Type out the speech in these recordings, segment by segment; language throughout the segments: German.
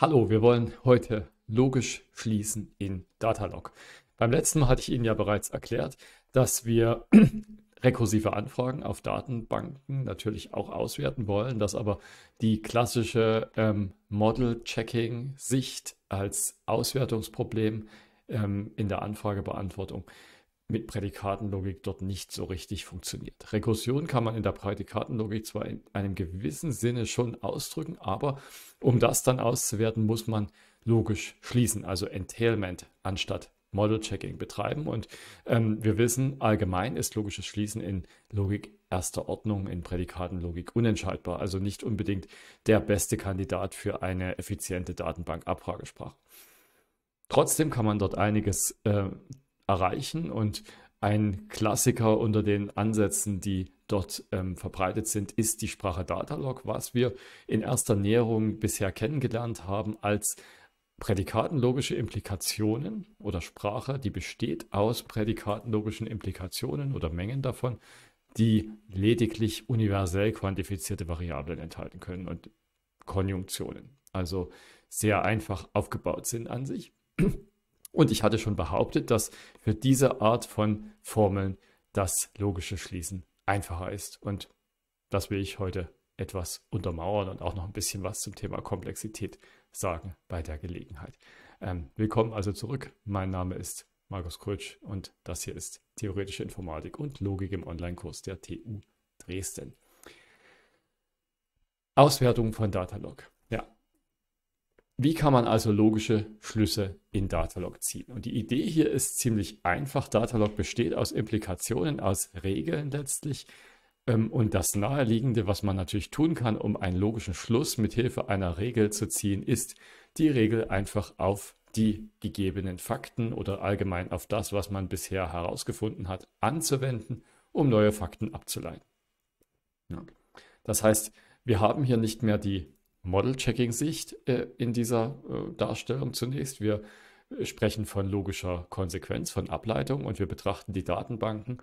Hallo, wir wollen heute logisch schließen in Datalog. Beim letzten Mal hatte ich Ihnen ja bereits erklärt, dass wir rekursive Anfragen auf Datenbanken natürlich auch auswerten wollen, dass aber die klassische ähm, Model-Checking-Sicht als Auswertungsproblem ähm, in der Anfragebeantwortung äh, mit Prädikatenlogik dort nicht so richtig funktioniert. Rekursion kann man in der Prädikatenlogik zwar in einem gewissen Sinne schon ausdrücken, aber um das dann auszuwerten, muss man logisch schließen, also Entailment anstatt Model Checking betreiben. Und ähm, wir wissen, allgemein ist logisches Schließen in Logik erster Ordnung, in Prädikatenlogik unentscheidbar, also nicht unbedingt der beste Kandidat für eine effiziente Datenbank-Abfragesprache. Trotzdem kann man dort einiges äh, erreichen. Und ein Klassiker unter den Ansätzen, die dort ähm, verbreitet sind, ist die Sprache Datalog, was wir in erster Näherung bisher kennengelernt haben als Prädikatenlogische Implikationen oder Sprache, die besteht aus prädikatenlogischen Implikationen oder Mengen davon, die lediglich universell quantifizierte Variablen enthalten können und Konjunktionen. Also sehr einfach aufgebaut sind an sich. Und ich hatte schon behauptet, dass für diese Art von Formeln das logische Schließen einfacher ist. Und das will ich heute etwas untermauern und auch noch ein bisschen was zum Thema Komplexität sagen bei der Gelegenheit. Ähm, willkommen also zurück. Mein Name ist Markus Krötsch und das hier ist Theoretische Informatik und Logik im Online-Kurs der TU Dresden. Auswertung von Datalog. Wie kann man also logische Schlüsse in Datalog ziehen? Und die Idee hier ist ziemlich einfach. Datalog besteht aus Implikationen, aus Regeln letztlich. Ähm, und das Naheliegende, was man natürlich tun kann, um einen logischen Schluss mit Hilfe einer Regel zu ziehen, ist, die Regel einfach auf die gegebenen Fakten oder allgemein auf das, was man bisher herausgefunden hat, anzuwenden, um neue Fakten abzuleiten. Das heißt, wir haben hier nicht mehr die Model-Checking-Sicht äh, in dieser äh, Darstellung zunächst. Wir äh, sprechen von logischer Konsequenz, von Ableitung und wir betrachten die Datenbanken,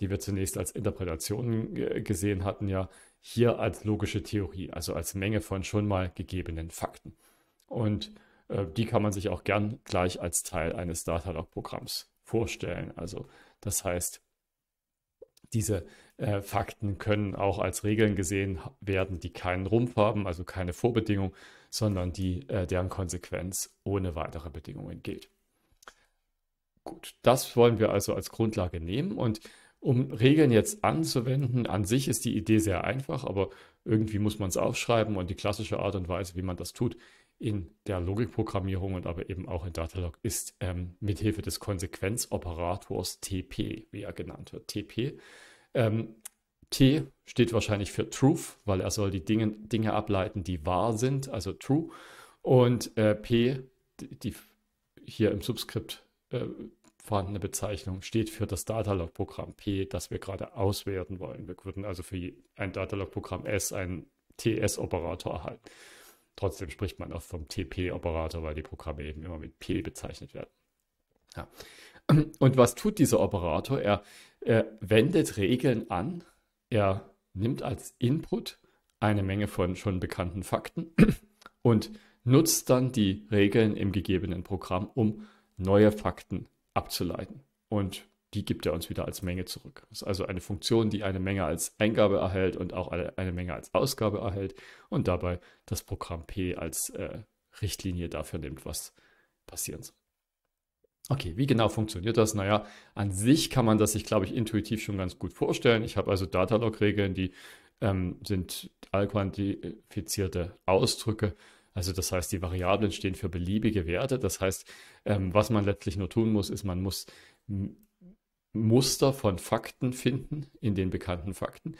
die wir zunächst als Interpretationen äh, gesehen hatten, ja hier als logische Theorie, also als Menge von schon mal gegebenen Fakten. Und äh, die kann man sich auch gern gleich als Teil eines Datalog-Programms vorstellen. Also das heißt, diese äh, Fakten können auch als Regeln gesehen werden, die keinen Rumpf haben, also keine Vorbedingung, sondern die, äh, deren Konsequenz ohne weitere Bedingungen gilt. Gut, das wollen wir also als Grundlage nehmen und um Regeln jetzt anzuwenden, an sich ist die Idee sehr einfach, aber irgendwie muss man es aufschreiben und die klassische Art und Weise, wie man das tut, in der Logikprogrammierung und aber eben auch in Datalog ist ähm, mithilfe des Konsequenzoperators TP, wie er genannt wird. TP ähm, T steht wahrscheinlich für Truth, weil er soll die Dinge, Dinge ableiten, die wahr sind, also True. Und äh, P, die, die, hier im Subskript äh, vorhandene Bezeichnung, steht für das Datalog-Programm P, das wir gerade auswerten wollen. Wir würden also für ein Datalog-Programm S einen TS-Operator erhalten. Trotzdem spricht man auch vom TP-Operator, weil die Programme eben immer mit P bezeichnet werden. Ja. Und was tut dieser Operator? Er er wendet Regeln an, er nimmt als Input eine Menge von schon bekannten Fakten und nutzt dann die Regeln im gegebenen Programm, um neue Fakten abzuleiten. Und die gibt er uns wieder als Menge zurück. Das ist also eine Funktion, die eine Menge als Eingabe erhält und auch eine Menge als Ausgabe erhält und dabei das Programm P als äh, Richtlinie dafür nimmt, was passieren soll. Okay, wie genau funktioniert das? Naja, an sich kann man das sich, glaube ich, intuitiv schon ganz gut vorstellen. Ich habe also Datalog-Regeln, die ähm, sind allquantifizierte Ausdrücke. Also das heißt, die Variablen stehen für beliebige Werte. Das heißt, ähm, was man letztlich nur tun muss, ist, man muss Muster von Fakten finden in den bekannten Fakten,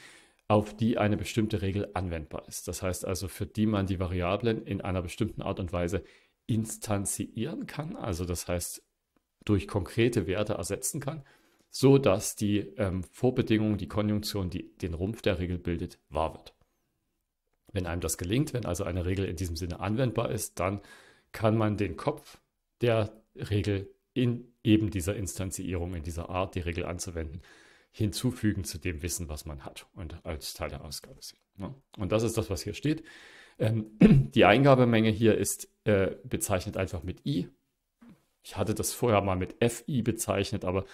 auf die eine bestimmte Regel anwendbar ist. Das heißt also, für die man die Variablen in einer bestimmten Art und Weise instanziieren kann. Also das heißt, durch konkrete Werte ersetzen kann, so dass die ähm, Vorbedingung, die Konjunktion, die den Rumpf der Regel bildet, wahr wird. Wenn einem das gelingt, wenn also eine Regel in diesem Sinne anwendbar ist, dann kann man den Kopf der Regel in eben dieser Instanzierung, in dieser Art, die Regel anzuwenden, hinzufügen zu dem Wissen, was man hat und als Teil der Ausgabe sehen. Ja. Ne? Und das ist das, was hier steht. Ähm, die Eingabemenge hier ist äh, bezeichnet einfach mit i ich hatte das vorher mal mit FI bezeichnet, aber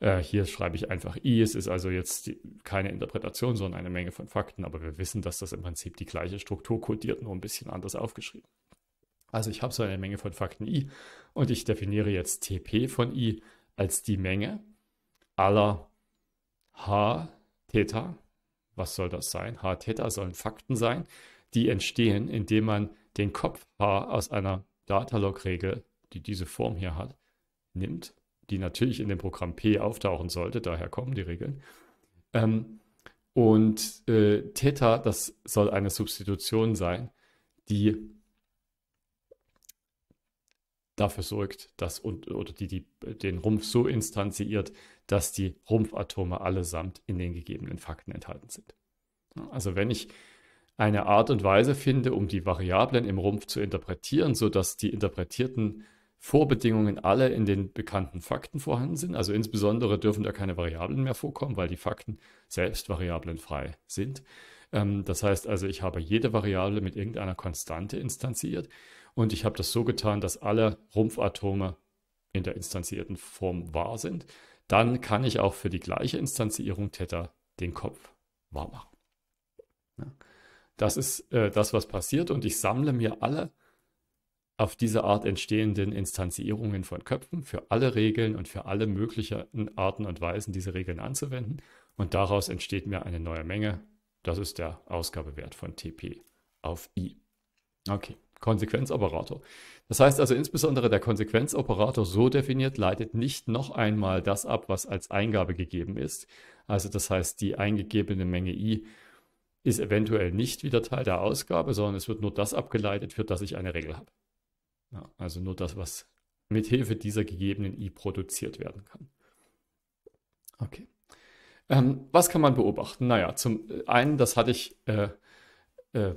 äh, hier schreibe ich einfach I. Es ist also jetzt die, keine Interpretation, sondern eine Menge von Fakten, aber wir wissen, dass das im Prinzip die gleiche Struktur kodiert, nur ein bisschen anders aufgeschrieben. Also ich habe so eine Menge von Fakten I und ich definiere jetzt TP von I als die Menge aller H Theta. Was soll das sein? H Theta sollen Fakten sein, die entstehen, indem man den Kopf H aus einer Datalog-Regel die diese Form hier hat, nimmt, die natürlich in dem Programm P auftauchen sollte, daher kommen die Regeln. Ähm, und äh, Theta, das soll eine Substitution sein, die dafür sorgt, dass und, oder die, die den Rumpf so instanziert, dass die Rumpfatome allesamt in den gegebenen Fakten enthalten sind. Also wenn ich eine Art und Weise finde, um die Variablen im Rumpf zu interpretieren, sodass die interpretierten Vorbedingungen alle in den bekannten Fakten vorhanden sind. Also insbesondere dürfen da keine Variablen mehr vorkommen, weil die Fakten selbst variablenfrei sind. Ähm, das heißt also, ich habe jede Variable mit irgendeiner Konstante instanziert und ich habe das so getan, dass alle Rumpfatome in der instanzierten Form wahr sind. Dann kann ich auch für die gleiche Instanzierung Theta den Kopf wahr machen. Das ist äh, das, was passiert und ich sammle mir alle auf diese Art entstehenden Instanzierungen von Köpfen für alle Regeln und für alle möglichen Arten und Weisen, diese Regeln anzuwenden. Und daraus entsteht mir eine neue Menge. Das ist der Ausgabewert von TP auf I. Okay, Konsequenzoperator. Das heißt also insbesondere der Konsequenzoperator so definiert leitet nicht noch einmal das ab, was als Eingabe gegeben ist. Also das heißt, die eingegebene Menge I ist eventuell nicht wieder Teil der Ausgabe, sondern es wird nur das abgeleitet, für das ich eine Regel habe. Ja, also nur das, was mit Hilfe dieser gegebenen I produziert werden kann. Okay. Ähm, was kann man beobachten? Naja, zum äh, einen, das hatte ich äh, äh,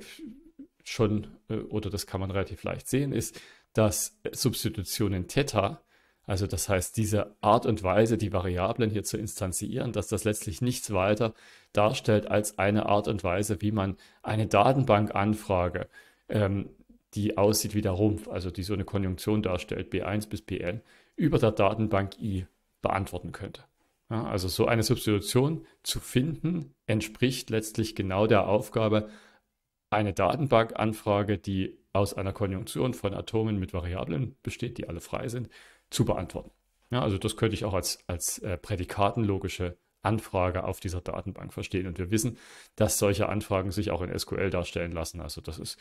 schon, äh, oder das kann man relativ leicht sehen, ist, dass Substitutionen Theta, also das heißt diese Art und Weise, die Variablen hier zu instanzieren, dass das letztlich nichts weiter darstellt als eine Art und Weise, wie man eine Datenbankanfrage ähm, die aussieht wie der Rumpf, also die so eine Konjunktion darstellt, B1 bis Bn, über der Datenbank I beantworten könnte. Ja, also so eine Substitution zu finden, entspricht letztlich genau der Aufgabe, eine Datenbankanfrage, die aus einer Konjunktion von Atomen mit Variablen besteht, die alle frei sind, zu beantworten. Ja, also das könnte ich auch als, als äh, prädikatenlogische Anfrage auf dieser Datenbank verstehen. Und wir wissen, dass solche Anfragen sich auch in SQL darstellen lassen. Also das ist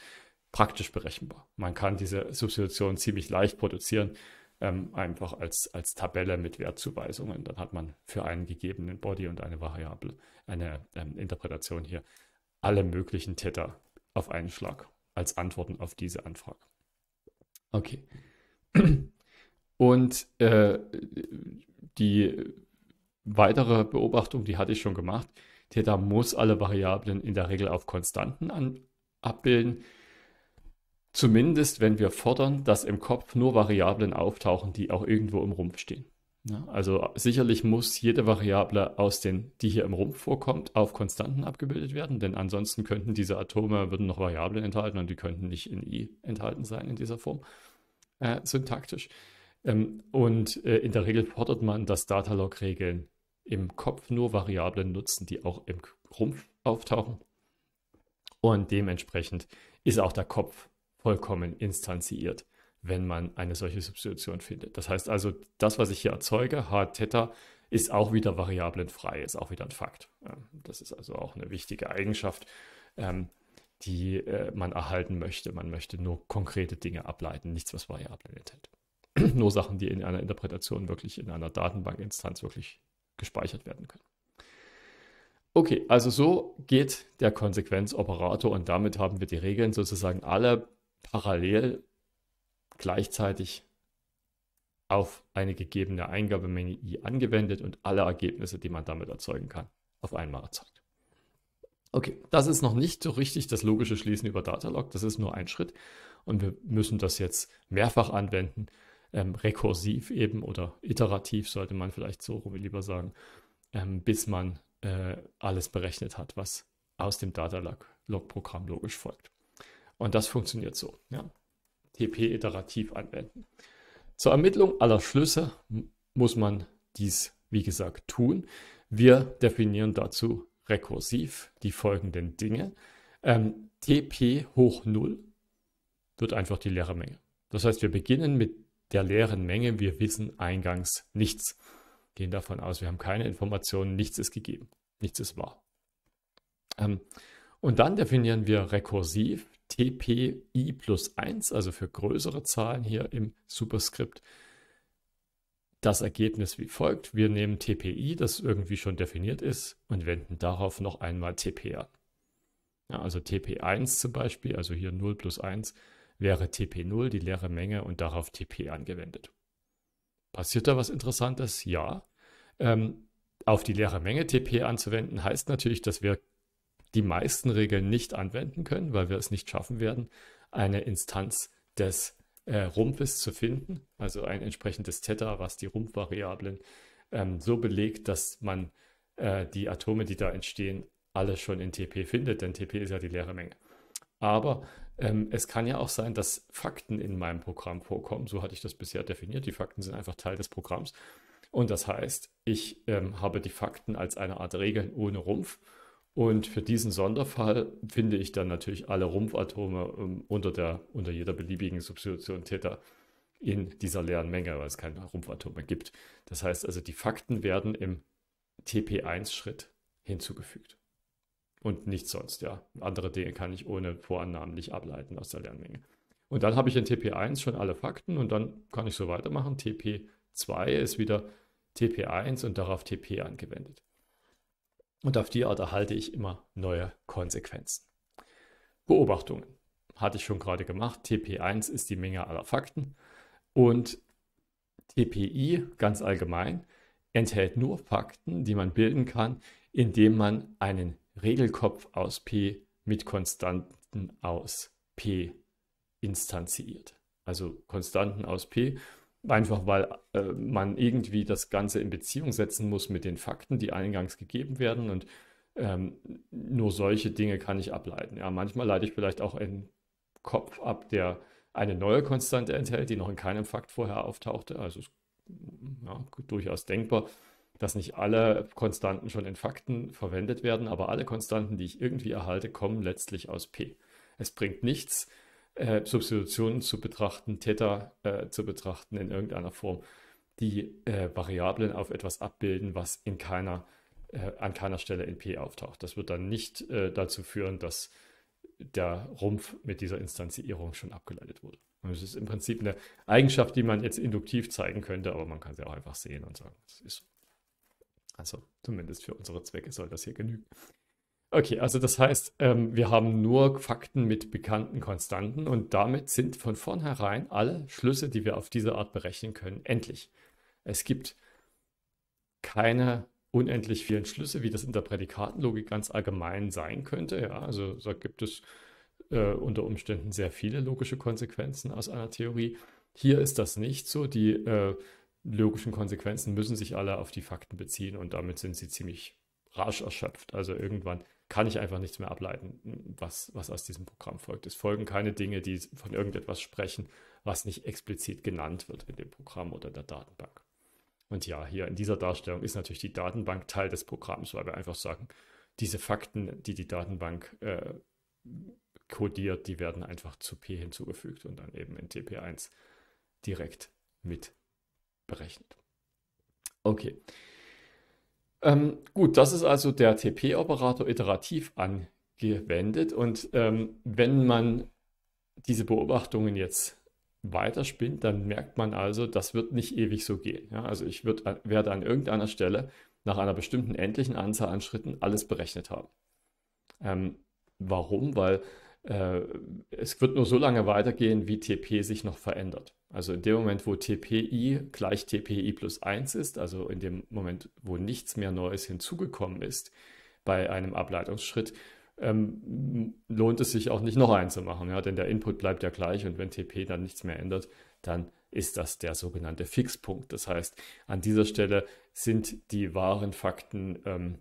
praktisch berechenbar. Man kann diese Substitution ziemlich leicht produzieren, ähm, einfach als, als Tabelle mit Wertzuweisungen. Dann hat man für einen gegebenen Body und eine Variable, eine ähm, Interpretation hier, alle möglichen Täter auf einen Schlag als Antworten auf diese Anfrage. Okay. Und äh, die weitere Beobachtung, die hatte ich schon gemacht, Theta muss alle Variablen in der Regel auf Konstanten an, abbilden. Zumindest, wenn wir fordern, dass im Kopf nur Variablen auftauchen, die auch irgendwo im Rumpf stehen. Ja, also sicherlich muss jede Variable aus den, die hier im Rumpf vorkommt, auf Konstanten abgebildet werden, denn ansonsten könnten diese Atome, würden noch Variablen enthalten und die könnten nicht in I enthalten sein in dieser Form, äh, syntaktisch. Ähm, und äh, in der Regel fordert man, dass Datalog-Regeln im Kopf nur Variablen nutzen, die auch im Rumpf auftauchen. Und dementsprechend ist auch der Kopf vollkommen instanziiert, wenn man eine solche Substitution findet. Das heißt also, das, was ich hier erzeuge, h Theta, ist auch wieder variablenfrei, ist auch wieder ein Fakt. Das ist also auch eine wichtige Eigenschaft, ähm, die äh, man erhalten möchte. Man möchte nur konkrete Dinge ableiten, nichts, was Variablen enthält. nur Sachen, die in einer Interpretation wirklich in einer Datenbankinstanz wirklich gespeichert werden können. Okay, also so geht der Konsequenzoperator und damit haben wir die Regeln sozusagen alle parallel gleichzeitig auf eine gegebene Eingabemenge i angewendet und alle Ergebnisse, die man damit erzeugen kann, auf einmal erzeugt. Okay, das ist noch nicht so richtig das logische Schließen über Datalog, das ist nur ein Schritt und wir müssen das jetzt mehrfach anwenden, ähm, rekursiv eben oder iterativ sollte man vielleicht so rum lieber sagen, ähm, bis man äh, alles berechnet hat, was aus dem Datalog-Programm logisch folgt. Und das funktioniert so. Ja. TP iterativ anwenden. Zur Ermittlung aller Schlüsse muss man dies, wie gesagt, tun. Wir definieren dazu rekursiv die folgenden Dinge. Ähm, TP hoch 0 wird einfach die leere Menge. Das heißt, wir beginnen mit der leeren Menge. Wir wissen eingangs nichts. Gehen davon aus, wir haben keine Informationen, nichts ist gegeben, nichts ist wahr. Ähm, und dann definieren wir rekursiv TPI plus 1, also für größere Zahlen hier im Superskript, das Ergebnis wie folgt. Wir nehmen TPI, das irgendwie schon definiert ist, und wenden darauf noch einmal TP an. Ja, also TP1 zum Beispiel, also hier 0 plus 1, wäre TP0 die leere Menge und darauf TP angewendet. Passiert da was Interessantes? Ja. Ähm, auf die leere Menge TP anzuwenden heißt natürlich, dass wir die meisten Regeln nicht anwenden können, weil wir es nicht schaffen werden, eine Instanz des äh, Rumpfes zu finden, also ein entsprechendes Theta, was die Rumpfvariablen ähm, so belegt, dass man äh, die Atome, die da entstehen, alle schon in TP findet, denn TP ist ja die leere Menge. Aber ähm, es kann ja auch sein, dass Fakten in meinem Programm vorkommen. So hatte ich das bisher definiert. Die Fakten sind einfach Teil des Programms. Und das heißt, ich ähm, habe die Fakten als eine Art Regeln ohne Rumpf und für diesen Sonderfall finde ich dann natürlich alle Rumpfatome ähm, unter, der, unter jeder beliebigen Substitution Theta in dieser leeren Menge, weil es keine Rumpfatome gibt. Das heißt also, die Fakten werden im TP1-Schritt hinzugefügt. Und nichts sonst, ja. Andere Dinge kann ich ohne Vorannahmen nicht ableiten aus der Lernmenge. Und dann habe ich in TP1 schon alle Fakten und dann kann ich so weitermachen. TP2 ist wieder TP1 und darauf TP angewendet. Und auf die Art erhalte ich immer neue Konsequenzen. Beobachtungen. Hatte ich schon gerade gemacht. TP1 ist die Menge aller Fakten. Und TPI ganz allgemein enthält nur Fakten, die man bilden kann, indem man einen Regelkopf aus P mit Konstanten aus P instanziert. Also Konstanten aus P Einfach weil äh, man irgendwie das Ganze in Beziehung setzen muss mit den Fakten, die eingangs gegeben werden. Und ähm, nur solche Dinge kann ich ableiten. Ja, manchmal leite ich vielleicht auch einen Kopf ab, der eine neue Konstante enthält, die noch in keinem Fakt vorher auftauchte. Also ist, ja, durchaus denkbar, dass nicht alle Konstanten schon in Fakten verwendet werden, aber alle Konstanten, die ich irgendwie erhalte, kommen letztlich aus P. Es bringt nichts, äh, Substitutionen zu betrachten, Theta äh, zu betrachten in irgendeiner Form, die äh, Variablen auf etwas abbilden, was in keiner, äh, an keiner Stelle in P auftaucht. Das wird dann nicht äh, dazu führen, dass der Rumpf mit dieser Instanzierung schon abgeleitet wurde. Und es ist im Prinzip eine Eigenschaft, die man jetzt induktiv zeigen könnte, aber man kann sie auch einfach sehen und sagen, es ist Also zumindest für unsere Zwecke soll das hier genügen. Okay, also das heißt, ähm, wir haben nur Fakten mit bekannten Konstanten und damit sind von vornherein alle Schlüsse, die wir auf diese Art berechnen können, endlich. Es gibt keine unendlich vielen Schlüsse, wie das in der Prädikatenlogik ganz allgemein sein könnte. Ja, also da gibt es äh, unter Umständen sehr viele logische Konsequenzen aus einer Theorie. Hier ist das nicht so. Die äh, logischen Konsequenzen müssen sich alle auf die Fakten beziehen und damit sind sie ziemlich rasch erschöpft. Also irgendwann kann ich einfach nichts mehr ableiten, was, was aus diesem Programm folgt. Es folgen keine Dinge, die von irgendetwas sprechen, was nicht explizit genannt wird in dem Programm oder in der Datenbank. Und ja, hier in dieser Darstellung ist natürlich die Datenbank Teil des Programms, weil wir einfach sagen, diese Fakten, die die Datenbank äh, codiert, die werden einfach zu P hinzugefügt und dann eben in TP1 direkt mit berechnet. Okay. Ähm, gut, das ist also der TP-Operator iterativ angewendet. Und ähm, wenn man diese Beobachtungen jetzt weiterspinnt, dann merkt man also, das wird nicht ewig so gehen. Ja, also ich würd, äh, werde an irgendeiner Stelle nach einer bestimmten endlichen Anzahl an Schritten alles berechnet haben. Ähm, warum? Weil äh, es wird nur so lange weitergehen, wie TP sich noch verändert. Also in dem Moment, wo TPI gleich TPI plus 1 ist, also in dem Moment, wo nichts mehr Neues hinzugekommen ist bei einem Ableitungsschritt, ähm, lohnt es sich auch nicht noch einen zu machen, ja? denn der Input bleibt ja gleich und wenn TP dann nichts mehr ändert, dann ist das der sogenannte Fixpunkt. Das heißt, an dieser Stelle sind die wahren Fakten ähm,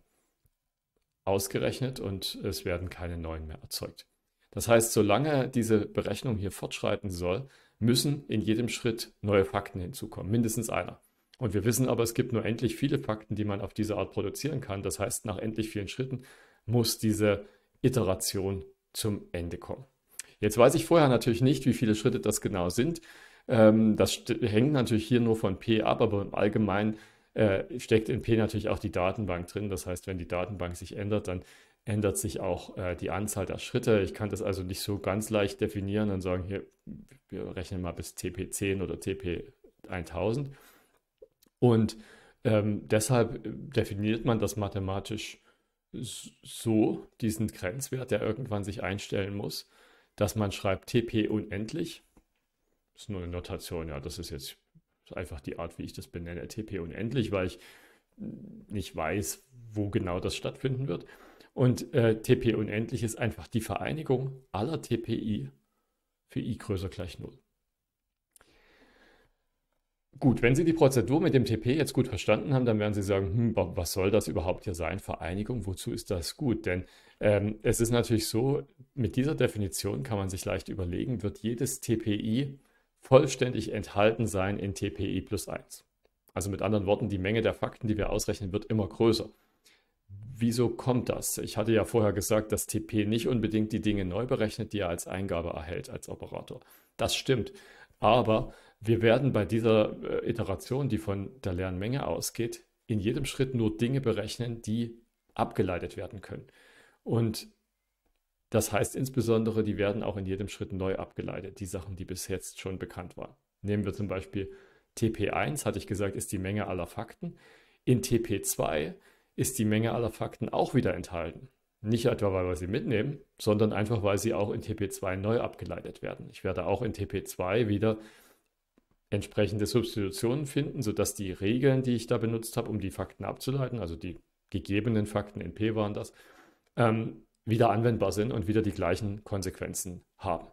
ausgerechnet und es werden keine neuen mehr erzeugt. Das heißt, solange diese Berechnung hier fortschreiten soll, müssen in jedem Schritt neue Fakten hinzukommen, mindestens einer. Und wir wissen aber, es gibt nur endlich viele Fakten, die man auf diese Art produzieren kann. Das heißt, nach endlich vielen Schritten muss diese Iteration zum Ende kommen. Jetzt weiß ich vorher natürlich nicht, wie viele Schritte das genau sind. Ähm, das hängt natürlich hier nur von P ab, aber im Allgemeinen äh, steckt in P natürlich auch die Datenbank drin. Das heißt, wenn die Datenbank sich ändert, dann ändert sich auch äh, die Anzahl der Schritte. Ich kann das also nicht so ganz leicht definieren und sagen, hier, wir rechnen mal bis TP10 oder TP1000. Und ähm, deshalb äh, definiert man das mathematisch so, diesen Grenzwert, der irgendwann sich einstellen muss, dass man schreibt TP unendlich. Das ist nur eine Notation, ja, das ist jetzt einfach die Art, wie ich das benenne, TP unendlich, weil ich nicht weiß, wo genau das stattfinden wird. Und äh, TP unendlich ist einfach die Vereinigung aller TPI für i größer gleich 0. Gut, wenn Sie die Prozedur mit dem TP jetzt gut verstanden haben, dann werden Sie sagen, hm, was soll das überhaupt hier sein? Vereinigung, wozu ist das gut? Denn ähm, es ist natürlich so, mit dieser Definition kann man sich leicht überlegen, wird jedes TPI vollständig enthalten sein in TPI plus 1. Also mit anderen Worten, die Menge der Fakten, die wir ausrechnen, wird immer größer wieso kommt das? Ich hatte ja vorher gesagt, dass TP nicht unbedingt die Dinge neu berechnet, die er als Eingabe erhält als Operator. Das stimmt. Aber wir werden bei dieser äh, Iteration, die von der Lernmenge ausgeht, in jedem Schritt nur Dinge berechnen, die abgeleitet werden können. Und das heißt insbesondere, die werden auch in jedem Schritt neu abgeleitet, die Sachen, die bis jetzt schon bekannt waren. Nehmen wir zum Beispiel TP1, hatte ich gesagt, ist die Menge aller Fakten. In TP2 ist die Menge aller Fakten auch wieder enthalten. Nicht etwa, weil wir sie mitnehmen, sondern einfach, weil sie auch in TP2 neu abgeleitet werden. Ich werde auch in TP2 wieder entsprechende Substitutionen finden, sodass die Regeln, die ich da benutzt habe, um die Fakten abzuleiten, also die gegebenen Fakten in P waren das, ähm, wieder anwendbar sind und wieder die gleichen Konsequenzen haben.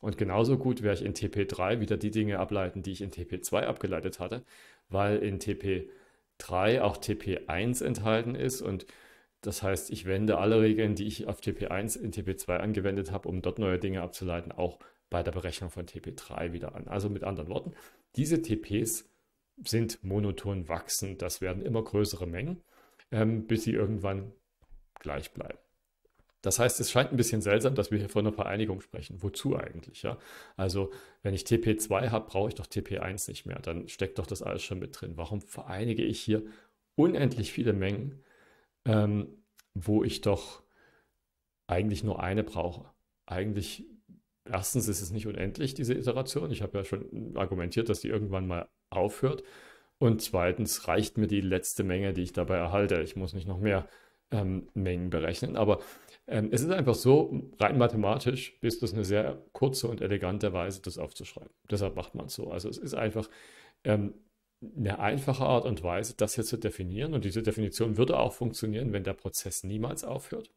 Und genauso gut werde ich in TP3 wieder die Dinge ableiten, die ich in TP2 abgeleitet hatte, weil in TP3 3 auch TP1 enthalten ist und das heißt, ich wende alle Regeln, die ich auf TP1 in TP2 angewendet habe, um dort neue Dinge abzuleiten, auch bei der Berechnung von TP3 wieder an. Also mit anderen Worten, diese TPs sind monoton wachsend. Das werden immer größere Mengen, ähm, bis sie irgendwann gleich bleiben. Das heißt, es scheint ein bisschen seltsam, dass wir hier von einer Vereinigung sprechen. Wozu eigentlich? Ja? Also, wenn ich TP2 habe, brauche ich doch TP1 nicht mehr. Dann steckt doch das alles schon mit drin. Warum vereinige ich hier unendlich viele Mengen, ähm, wo ich doch eigentlich nur eine brauche? Eigentlich, erstens ist es nicht unendlich, diese Iteration. Ich habe ja schon argumentiert, dass die irgendwann mal aufhört. Und zweitens reicht mir die letzte Menge, die ich dabei erhalte. Ich muss nicht noch mehr ähm, Mengen berechnen. Aber ähm, es ist einfach so, rein mathematisch ist das eine sehr kurze und elegante Weise, das aufzuschreiben. Deshalb macht man es so. Also es ist einfach ähm, eine einfache Art und Weise, das hier zu definieren. Und diese Definition würde auch funktionieren, wenn der Prozess niemals aufhört.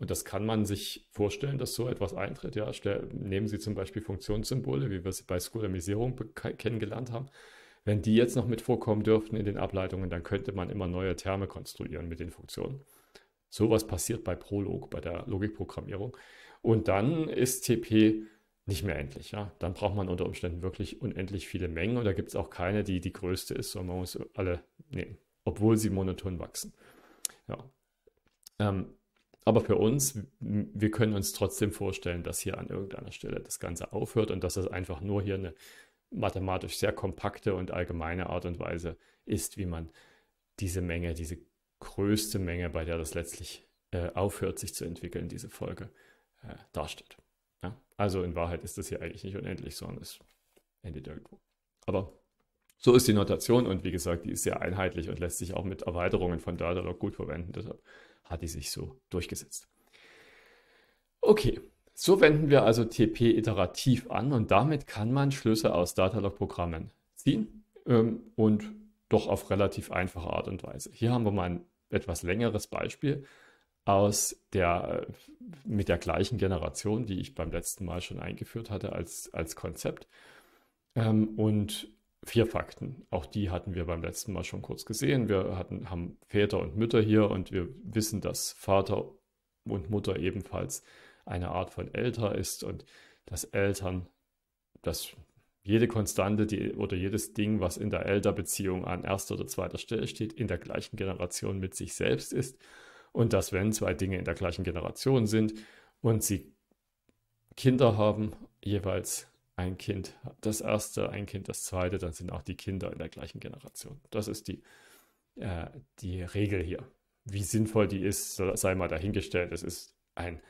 Und das kann man sich vorstellen, dass so etwas eintritt. Ja, nehmen Sie zum Beispiel Funktionssymbole, wie wir sie bei Skolamisierung kennengelernt haben. Wenn die jetzt noch mit vorkommen dürften in den Ableitungen, dann könnte man immer neue Terme konstruieren mit den Funktionen. Sowas passiert bei Prolog, bei der Logikprogrammierung. Und dann ist TP nicht mehr endlich. Ja? Dann braucht man unter Umständen wirklich unendlich viele Mengen und da gibt es auch keine, die die größte ist, sondern man muss alle nehmen, obwohl sie monoton wachsen. Ja. Ähm, aber für uns, wir können uns trotzdem vorstellen, dass hier an irgendeiner Stelle das Ganze aufhört und dass es einfach nur hier eine mathematisch sehr kompakte und allgemeine Art und Weise ist, wie man diese Menge, diese größte Menge, bei der das letztlich äh, aufhört, sich zu entwickeln, diese Folge äh, darstellt. Ja? Also in Wahrheit ist das hier eigentlich nicht unendlich, sondern es endet irgendwo. Aber so ist die Notation und wie gesagt, die ist sehr einheitlich und lässt sich auch mit Erweiterungen von Datalog gut verwenden. Deshalb hat die sich so durchgesetzt. Okay, so wenden wir also TP iterativ an und damit kann man Schlüsse aus Datalog-Programmen ziehen ähm, und doch auf relativ einfache Art und Weise. Hier haben wir mal ein etwas längeres Beispiel aus der, mit der gleichen Generation, die ich beim letzten Mal schon eingeführt hatte als, als Konzept. Ähm, und vier Fakten. Auch die hatten wir beim letzten Mal schon kurz gesehen. Wir hatten, haben Väter und Mütter hier und wir wissen, dass Vater und Mutter ebenfalls eine Art von älter ist und dass Eltern, das jede Konstante die, oder jedes Ding, was in der Elder-Beziehung an erster oder zweiter Stelle steht, in der gleichen Generation mit sich selbst ist. Und dass, wenn zwei Dinge in der gleichen Generation sind und sie Kinder haben, jeweils ein Kind das erste, ein Kind das zweite, dann sind auch die Kinder in der gleichen Generation. Das ist die, äh, die Regel hier. Wie sinnvoll die ist, sei mal dahingestellt. Es ist ein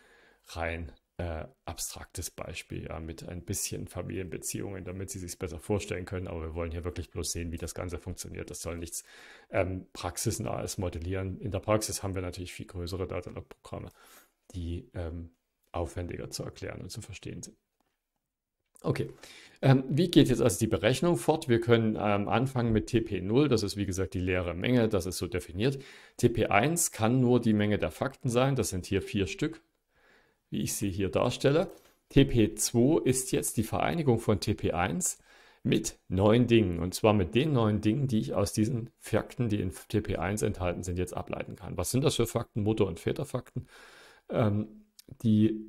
rein äh, abstraktes Beispiel, ja, mit ein bisschen Familienbeziehungen, damit sie sich besser vorstellen können. Aber wir wollen hier wirklich bloß sehen, wie das Ganze funktioniert. Das soll nichts ähm, praxisnahes modellieren. In der Praxis haben wir natürlich viel größere Datalog-Programme, die ähm, aufwendiger zu erklären und zu verstehen sind. Okay, ähm, wie geht jetzt also die Berechnung fort? Wir können ähm, anfangen mit TP0, das ist wie gesagt die leere Menge, das ist so definiert. TP1 kann nur die Menge der Fakten sein, das sind hier vier Stück, wie ich sie hier darstelle. TP2 ist jetzt die Vereinigung von TP1 mit neuen Dingen. Und zwar mit den neuen Dingen, die ich aus diesen Fakten, die in TP1 enthalten sind, jetzt ableiten kann. Was sind das für Fakten? Mutter- und Väterfakten. Ähm, die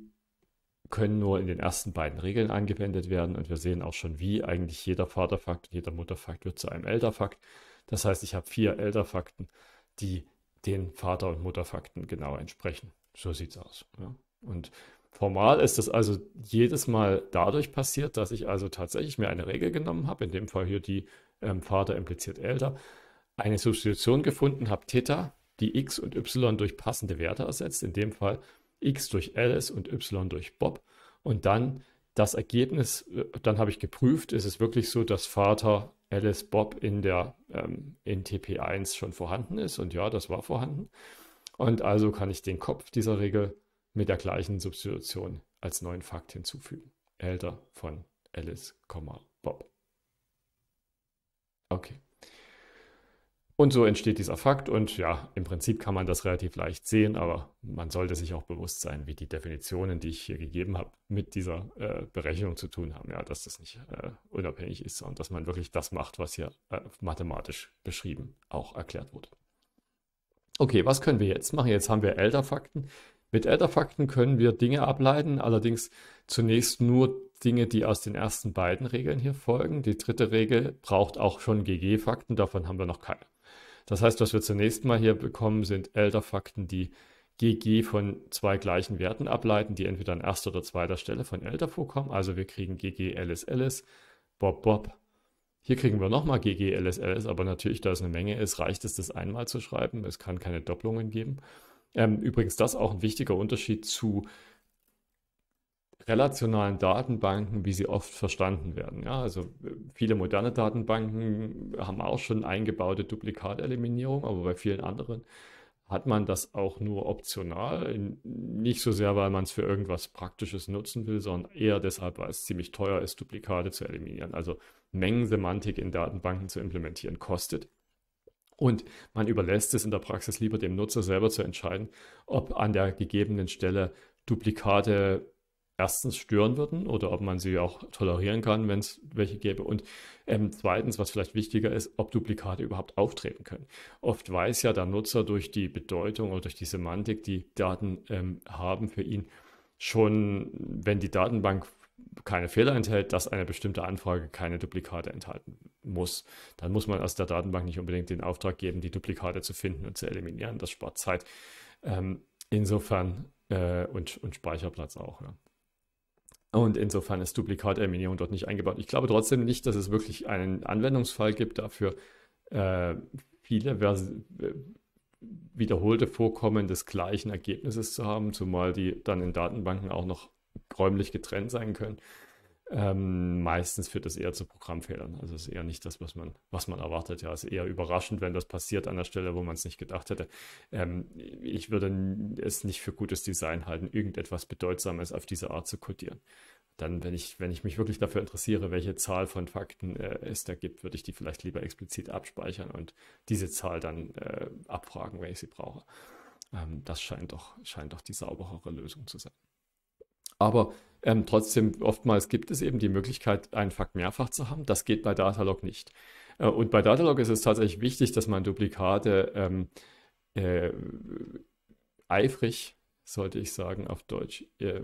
können nur in den ersten beiden Regeln angewendet werden. Und wir sehen auch schon, wie eigentlich jeder Vaterfakt und jeder Mutterfakt wird zu einem Elterfakt. Das heißt, ich habe vier Elterfakten, die den Vater- und Mutterfakten genau entsprechen. So sieht es aus. Ja. Und formal ist das also jedes Mal dadurch passiert, dass ich also tatsächlich mir eine Regel genommen habe, in dem Fall hier die ähm, Vater impliziert älter, eine Substitution gefunden habe, Theta, die x und y durch passende Werte ersetzt, in dem Fall x durch Alice und y durch Bob. Und dann das Ergebnis, äh, dann habe ich geprüft, ist es wirklich so, dass Vater Alice Bob in der ähm, in TP1 schon vorhanden ist. Und ja, das war vorhanden. Und also kann ich den Kopf dieser Regel mit der gleichen Substitution als neuen Fakt hinzufügen. Älter von Alice, Bob. Okay. Und so entsteht dieser Fakt und ja, im Prinzip kann man das relativ leicht sehen, aber man sollte sich auch bewusst sein, wie die Definitionen, die ich hier gegeben habe, mit dieser äh, Berechnung zu tun haben. Ja, dass das nicht äh, unabhängig ist und dass man wirklich das macht, was hier äh, mathematisch beschrieben auch erklärt wurde. Okay, was können wir jetzt machen? Jetzt haben wir Elder-Fakten. Mit Adderfakten können wir Dinge ableiten, allerdings zunächst nur Dinge, die aus den ersten beiden Regeln hier folgen. Die dritte Regel braucht auch schon GG-Fakten, davon haben wir noch keine. Das heißt, was wir zunächst mal hier bekommen, sind Älterfakten, die GG von zwei gleichen Werten ableiten, die entweder an erster oder zweiter Stelle von Älter vorkommen. Also wir kriegen GG LS LS, Bob Bob. Hier kriegen wir nochmal GG LS LS, aber natürlich, da es eine Menge ist, reicht es, das einmal zu schreiben. Es kann keine Doppelungen geben. Ähm, übrigens das auch ein wichtiger Unterschied zu relationalen Datenbanken, wie sie oft verstanden werden. Ja, also äh, viele moderne Datenbanken haben auch schon eingebaute Duplikateliminierung, aber bei vielen anderen hat man das auch nur optional. Nicht so sehr, weil man es für irgendwas Praktisches nutzen will, sondern eher deshalb, weil es ziemlich teuer ist, Duplikate zu eliminieren. Also Mengensemantik in Datenbanken zu implementieren, kostet. Und man überlässt es in der Praxis lieber dem Nutzer selber zu entscheiden, ob an der gegebenen Stelle Duplikate erstens stören würden oder ob man sie auch tolerieren kann, wenn es welche gäbe. Und ähm, zweitens, was vielleicht wichtiger ist, ob Duplikate überhaupt auftreten können. Oft weiß ja der Nutzer durch die Bedeutung oder durch die Semantik, die Daten ähm, haben für ihn, schon, wenn die Datenbank keine Fehler enthält, dass eine bestimmte Anfrage keine Duplikate enthalten muss. Dann muss man aus der Datenbank nicht unbedingt den Auftrag geben, die Duplikate zu finden und zu eliminieren. Das spart Zeit. Ähm, insofern äh, und, und Speicherplatz auch. Ja. Und insofern ist Duplikateliminierung dort nicht eingebaut. Ich glaube trotzdem nicht, dass es wirklich einen Anwendungsfall gibt dafür. Äh, viele Vers wiederholte Vorkommen des gleichen Ergebnisses zu haben, zumal die dann in Datenbanken auch noch räumlich getrennt sein können. Ähm, meistens führt das eher zu Programmfehlern. Also es ist eher nicht das, was man, was man erwartet. Ja, es ist eher überraschend, wenn das passiert an der Stelle, wo man es nicht gedacht hätte. Ähm, ich würde es nicht für gutes Design halten, irgendetwas Bedeutsames auf diese Art zu codieren. Dann, wenn ich, wenn ich mich wirklich dafür interessiere, welche Zahl von Fakten äh, es da gibt, würde ich die vielleicht lieber explizit abspeichern und diese Zahl dann äh, abfragen, wenn ich sie brauche. Ähm, das scheint doch, scheint doch die sauberere Lösung zu sein. Aber ähm, trotzdem, oftmals gibt es eben die Möglichkeit, einen Fakt mehrfach zu haben. Das geht bei Datalog nicht. Äh, und bei Datalog ist es tatsächlich wichtig, dass man Duplikate ähm, äh, eifrig, sollte ich sagen, auf Deutsch äh,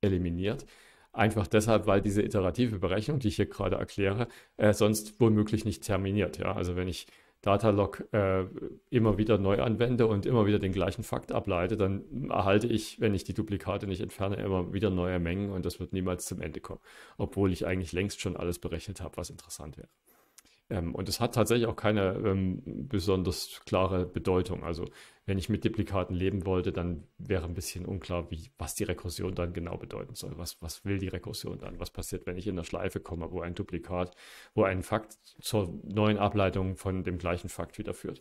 eliminiert. Einfach deshalb, weil diese iterative Berechnung, die ich hier gerade erkläre, äh, sonst womöglich nicht terminiert. Ja? Also wenn ich Datalog äh, immer wieder neu anwende und immer wieder den gleichen Fakt ableite, dann erhalte ich, wenn ich die Duplikate nicht entferne, immer wieder neue Mengen und das wird niemals zum Ende kommen, obwohl ich eigentlich längst schon alles berechnet habe, was interessant wäre. Ähm, und es hat tatsächlich auch keine ähm, besonders klare Bedeutung. Also wenn ich mit Duplikaten leben wollte, dann wäre ein bisschen unklar, wie, was die Rekursion dann genau bedeuten soll. Was, was will die Rekursion dann? Was passiert, wenn ich in der Schleife komme, wo ein Duplikat, wo ein Fakt zur neuen Ableitung von dem gleichen Fakt wieder führt?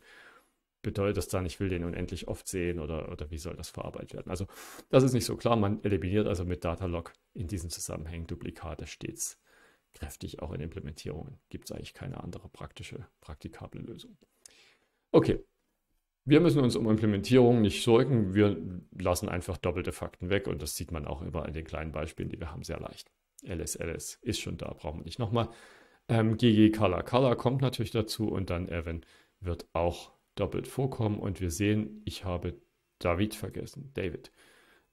bedeutet das dann, ich will den unendlich oft sehen oder, oder wie soll das verarbeitet werden? Also das ist nicht so klar. Man eliminiert also mit Datalog in diesen Zusammenhängen Duplikate stets kräftig auch in Implementierungen. Gibt es eigentlich keine andere praktische, praktikable Lösung. Okay, wir müssen uns um Implementierungen nicht sorgen. Wir lassen einfach doppelte Fakten weg und das sieht man auch immer in den kleinen Beispielen, die wir haben, sehr leicht. LSLS LS ist schon da, brauchen wir nicht nochmal. Ähm, GG Color Color kommt natürlich dazu und dann Evan wird auch doppelt vorkommen und wir sehen, ich habe David vergessen, David.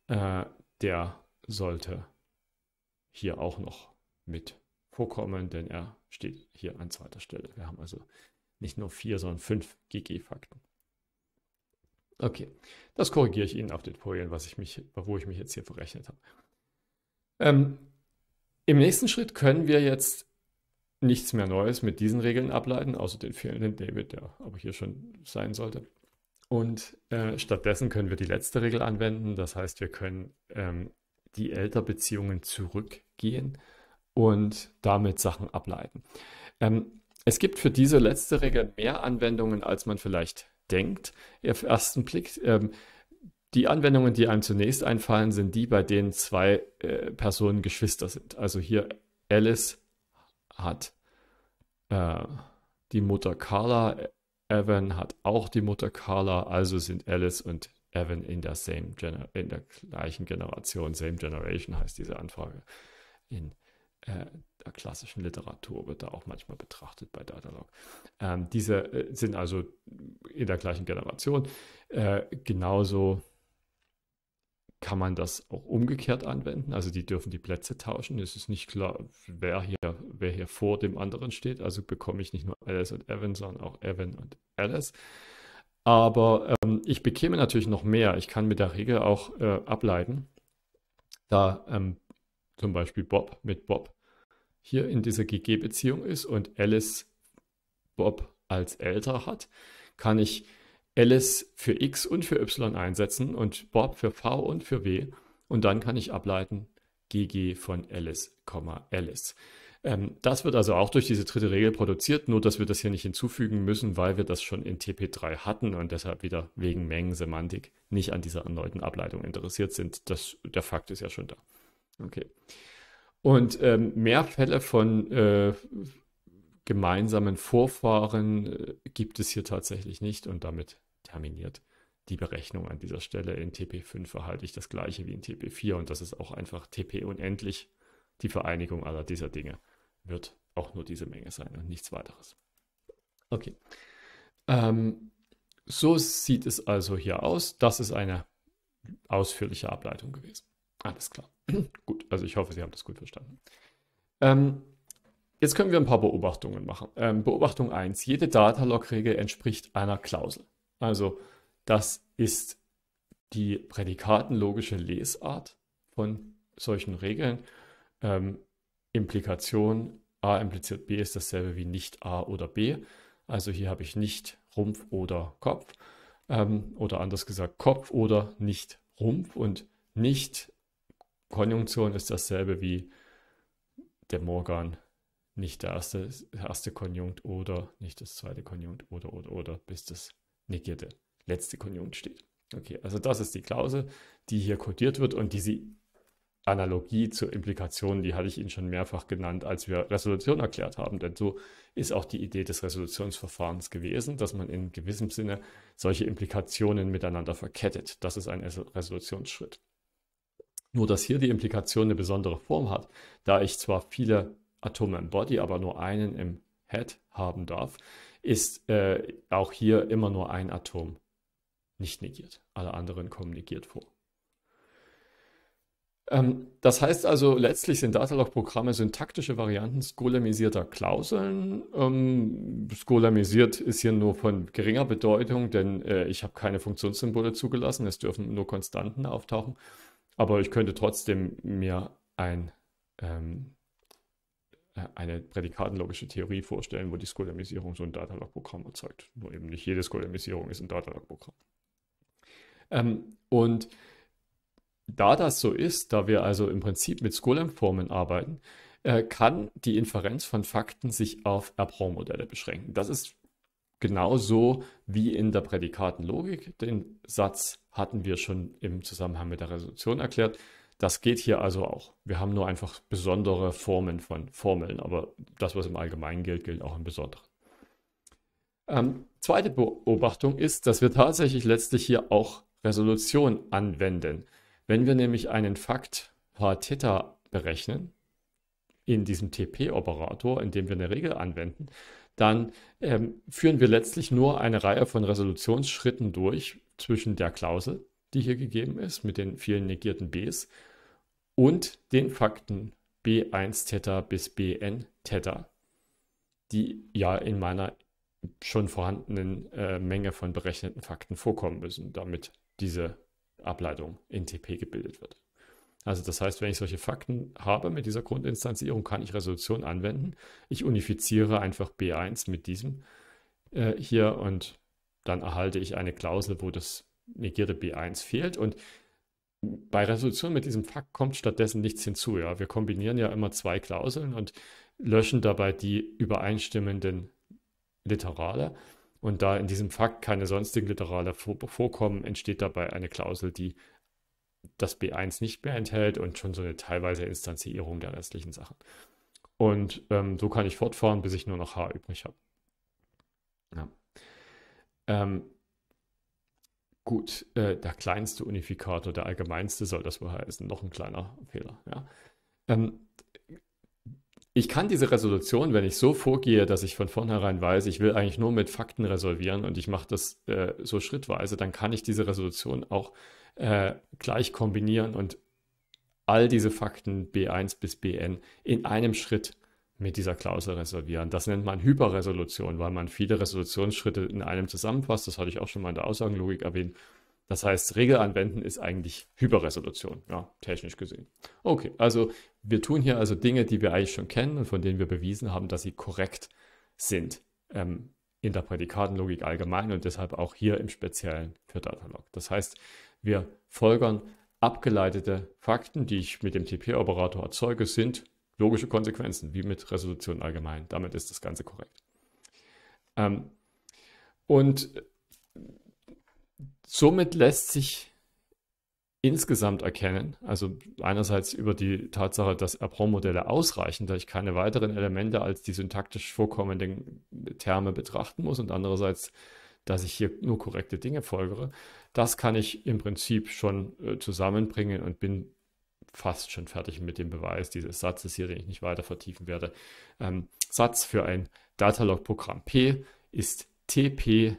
Äh, der sollte hier auch noch mit vorkommen, denn er steht hier an zweiter Stelle. Wir haben also nicht nur vier, sondern fünf GG-Fakten. Okay, das korrigiere ich Ihnen auf den Folien, was ich mich, wo ich mich jetzt hier verrechnet habe. Ähm, Im nächsten Schritt können wir jetzt nichts mehr Neues mit diesen Regeln ableiten, außer den fehlenden David, der aber hier schon sein sollte. Und äh, stattdessen können wir die letzte Regel anwenden. Das heißt, wir können ähm, die Elternbeziehungen zurückgehen und damit Sachen ableiten. Ähm, es gibt für diese letzte Regel mehr Anwendungen, als man vielleicht denkt. Auf ersten Blick. Ähm, die Anwendungen, die einem zunächst einfallen, sind die, bei denen zwei äh, Personen Geschwister sind. Also hier Alice hat äh, die Mutter Carla, Evan hat auch die Mutter Carla, also sind Alice und Evan in der, same gener in der gleichen Generation. Same Generation heißt diese Anfrage in äh, der klassischen Literatur wird da auch manchmal betrachtet bei Datalog. Ähm, diese äh, sind also in der gleichen Generation. Äh, genauso kann man das auch umgekehrt anwenden. Also die dürfen die Plätze tauschen. Es ist nicht klar, wer hier, wer hier vor dem anderen steht. Also bekomme ich nicht nur Alice und Evan, sondern auch Evan und Alice. Aber ähm, ich bekäme natürlich noch mehr. Ich kann mit der Regel auch äh, ableiten, da ähm, zum Beispiel Bob mit Bob, hier in dieser GG-Beziehung ist und Alice Bob als älter hat, kann ich Alice für X und für Y einsetzen und Bob für V und für W und dann kann ich ableiten GG von Alice, Alice. Ähm, das wird also auch durch diese dritte Regel produziert, nur dass wir das hier nicht hinzufügen müssen, weil wir das schon in TP3 hatten und deshalb wieder wegen Mengensemantik nicht an dieser erneuten Ableitung interessiert sind. Das, der Fakt ist ja schon da. Okay. Und ähm, mehr Fälle von äh, gemeinsamen Vorfahren äh, gibt es hier tatsächlich nicht und damit terminiert die Berechnung an dieser Stelle. In TP5 erhalte ich das gleiche wie in TP4 und das ist auch einfach TP unendlich. Die Vereinigung aller dieser Dinge wird auch nur diese Menge sein und nichts weiteres. Okay. Ähm, so sieht es also hier aus. Das ist eine ausführliche Ableitung gewesen. Alles klar. gut, also ich hoffe, Sie haben das gut verstanden. Ähm, jetzt können wir ein paar Beobachtungen machen. Ähm, Beobachtung 1. Jede Datalog-Regel entspricht einer Klausel. Also das ist die prädikatenlogische Lesart von solchen Regeln. Ähm, Implikation A impliziert B ist dasselbe wie nicht A oder B. Also hier habe ich nicht Rumpf oder Kopf. Ähm, oder anders gesagt Kopf oder nicht Rumpf und nicht Konjunktion ist dasselbe wie der Morgan. Nicht der erste, erste Konjunkt oder nicht das zweite Konjunkt oder oder oder bis das negierte letzte Konjunkt steht. Okay, also das ist die Klausel, die hier kodiert wird und diese Analogie zur Implikation, die hatte ich Ihnen schon mehrfach genannt, als wir Resolution erklärt haben. Denn so ist auch die Idee des Resolutionsverfahrens gewesen, dass man in gewissem Sinne solche Implikationen miteinander verkettet. Das ist ein Resolutionsschritt. Nur dass hier die Implikation eine besondere Form hat, da ich zwar viele Atome im Body, aber nur einen im Head haben darf, ist äh, auch hier immer nur ein Atom nicht negiert. Alle anderen kommen negiert vor. Ähm, das heißt also, letztlich sind Datalog-Programme syntaktische Varianten skolemisierter Klauseln. Ähm, skolamisiert ist hier nur von geringer Bedeutung, denn äh, ich habe keine Funktionssymbole zugelassen. Es dürfen nur Konstanten auftauchen. Aber ich könnte trotzdem mir ein, ähm, äh, eine prädikatenlogische Theorie vorstellen, wo die Skolamisierung so ein Datalog-Programm erzeugt. Nur eben nicht jede Skolamisierung ist ein Datalog-Programm. Ähm, und da das so ist, da wir also im Prinzip mit Skolem-Formen arbeiten, äh, kann die Inferenz von Fakten sich auf Erbron-Modelle beschränken. Das ist genauso wie in der Prädikatenlogik den Satz hatten wir schon im Zusammenhang mit der Resolution erklärt. Das geht hier also auch. Wir haben nur einfach besondere Formen von Formeln, aber das, was im Allgemeinen gilt, gilt auch im Besonderen. Ähm, zweite Beobachtung ist, dass wir tatsächlich letztlich hier auch Resolution anwenden. Wenn wir nämlich einen Fakt h berechnen, in diesem TP-Operator, in dem wir eine Regel anwenden, dann ähm, führen wir letztlich nur eine Reihe von Resolutionsschritten durch zwischen der Klausel, die hier gegeben ist, mit den vielen negierten Bs, und den Fakten B1 Theta bis Bn Theta, die ja in meiner schon vorhandenen äh, Menge von berechneten Fakten vorkommen müssen, damit diese Ableitung in TP gebildet wird. Also das heißt, wenn ich solche Fakten habe mit dieser Grundinstanzierung, kann ich Resolution anwenden. Ich unifiziere einfach B1 mit diesem äh, hier und dann erhalte ich eine Klausel, wo das negierte B1 fehlt. Und bei Resolution mit diesem Fakt kommt stattdessen nichts hinzu. Ja? Wir kombinieren ja immer zwei Klauseln und löschen dabei die übereinstimmenden Literale. Und da in diesem Fakt keine sonstigen Literale vorkommen, entsteht dabei eine Klausel, die das B1 nicht mehr enthält und schon so eine teilweise Instanzierung der restlichen Sachen. Und ähm, so kann ich fortfahren, bis ich nur noch H übrig habe. Ja. Ähm, gut, äh, der kleinste Unifikator, der allgemeinste soll das wohl heißen. Noch ein kleiner Fehler. Ja. Ähm, ich kann diese Resolution, wenn ich so vorgehe, dass ich von vornherein weiß, ich will eigentlich nur mit Fakten resolvieren und ich mache das äh, so schrittweise, dann kann ich diese Resolution auch äh, äh, gleich kombinieren und all diese Fakten B1 bis Bn in einem Schritt mit dieser Klausel reservieren. Das nennt man Hyperresolution, weil man viele Resolutionsschritte in einem zusammenfasst. Das hatte ich auch schon mal in der Aussagenlogik erwähnt. Das heißt, Regel anwenden ist eigentlich Hyperresolution, ja, technisch gesehen. Okay, also wir tun hier also Dinge, die wir eigentlich schon kennen und von denen wir bewiesen haben, dass sie korrekt sind. Ähm, in der Prädikatenlogik allgemein und deshalb auch hier im Speziellen für Datalog. Das heißt, wir folgern abgeleitete Fakten, die ich mit dem TP-Operator erzeuge, sind logische Konsequenzen, wie mit Resolution allgemein. Damit ist das Ganze korrekt. Ähm, und äh, somit lässt sich insgesamt erkennen, also einerseits über die Tatsache, dass erbron modelle ausreichen, da ich keine weiteren Elemente als die syntaktisch vorkommenden Terme betrachten muss und andererseits, dass ich hier nur korrekte Dinge folgere, das kann ich im Prinzip schon äh, zusammenbringen und bin fast schon fertig mit dem Beweis dieses Satzes hier, den ich nicht weiter vertiefen werde. Ähm, Satz für ein Datalog-Programm P ist TP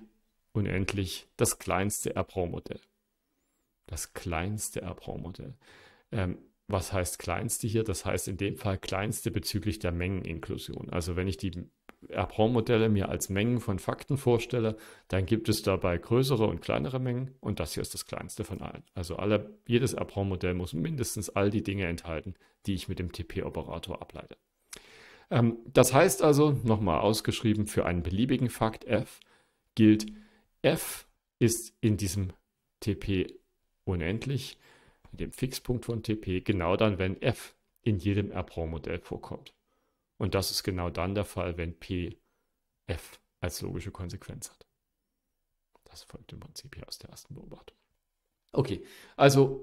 unendlich das kleinste Erbrau-Modell. Das kleinste Erbrau-Modell. Ähm, was heißt kleinste hier? Das heißt in dem Fall kleinste bezüglich der Mengeninklusion. Also wenn ich die Rapport-Modelle mir als Mengen von Fakten vorstelle, dann gibt es dabei größere und kleinere Mengen und das hier ist das kleinste von allen. Also alle, jedes Rapport-Modell muss mindestens all die Dinge enthalten, die ich mit dem TP-Operator ableite. Ähm, das heißt also, nochmal ausgeschrieben, für einen beliebigen Fakt f gilt, f ist in diesem TP unendlich, in dem Fixpunkt von TP, genau dann, wenn f in jedem Rapport-Modell vorkommt. Und das ist genau dann der Fall, wenn P f als logische Konsequenz hat. Das folgt im Prinzip hier aus der ersten Beobachtung. Okay, also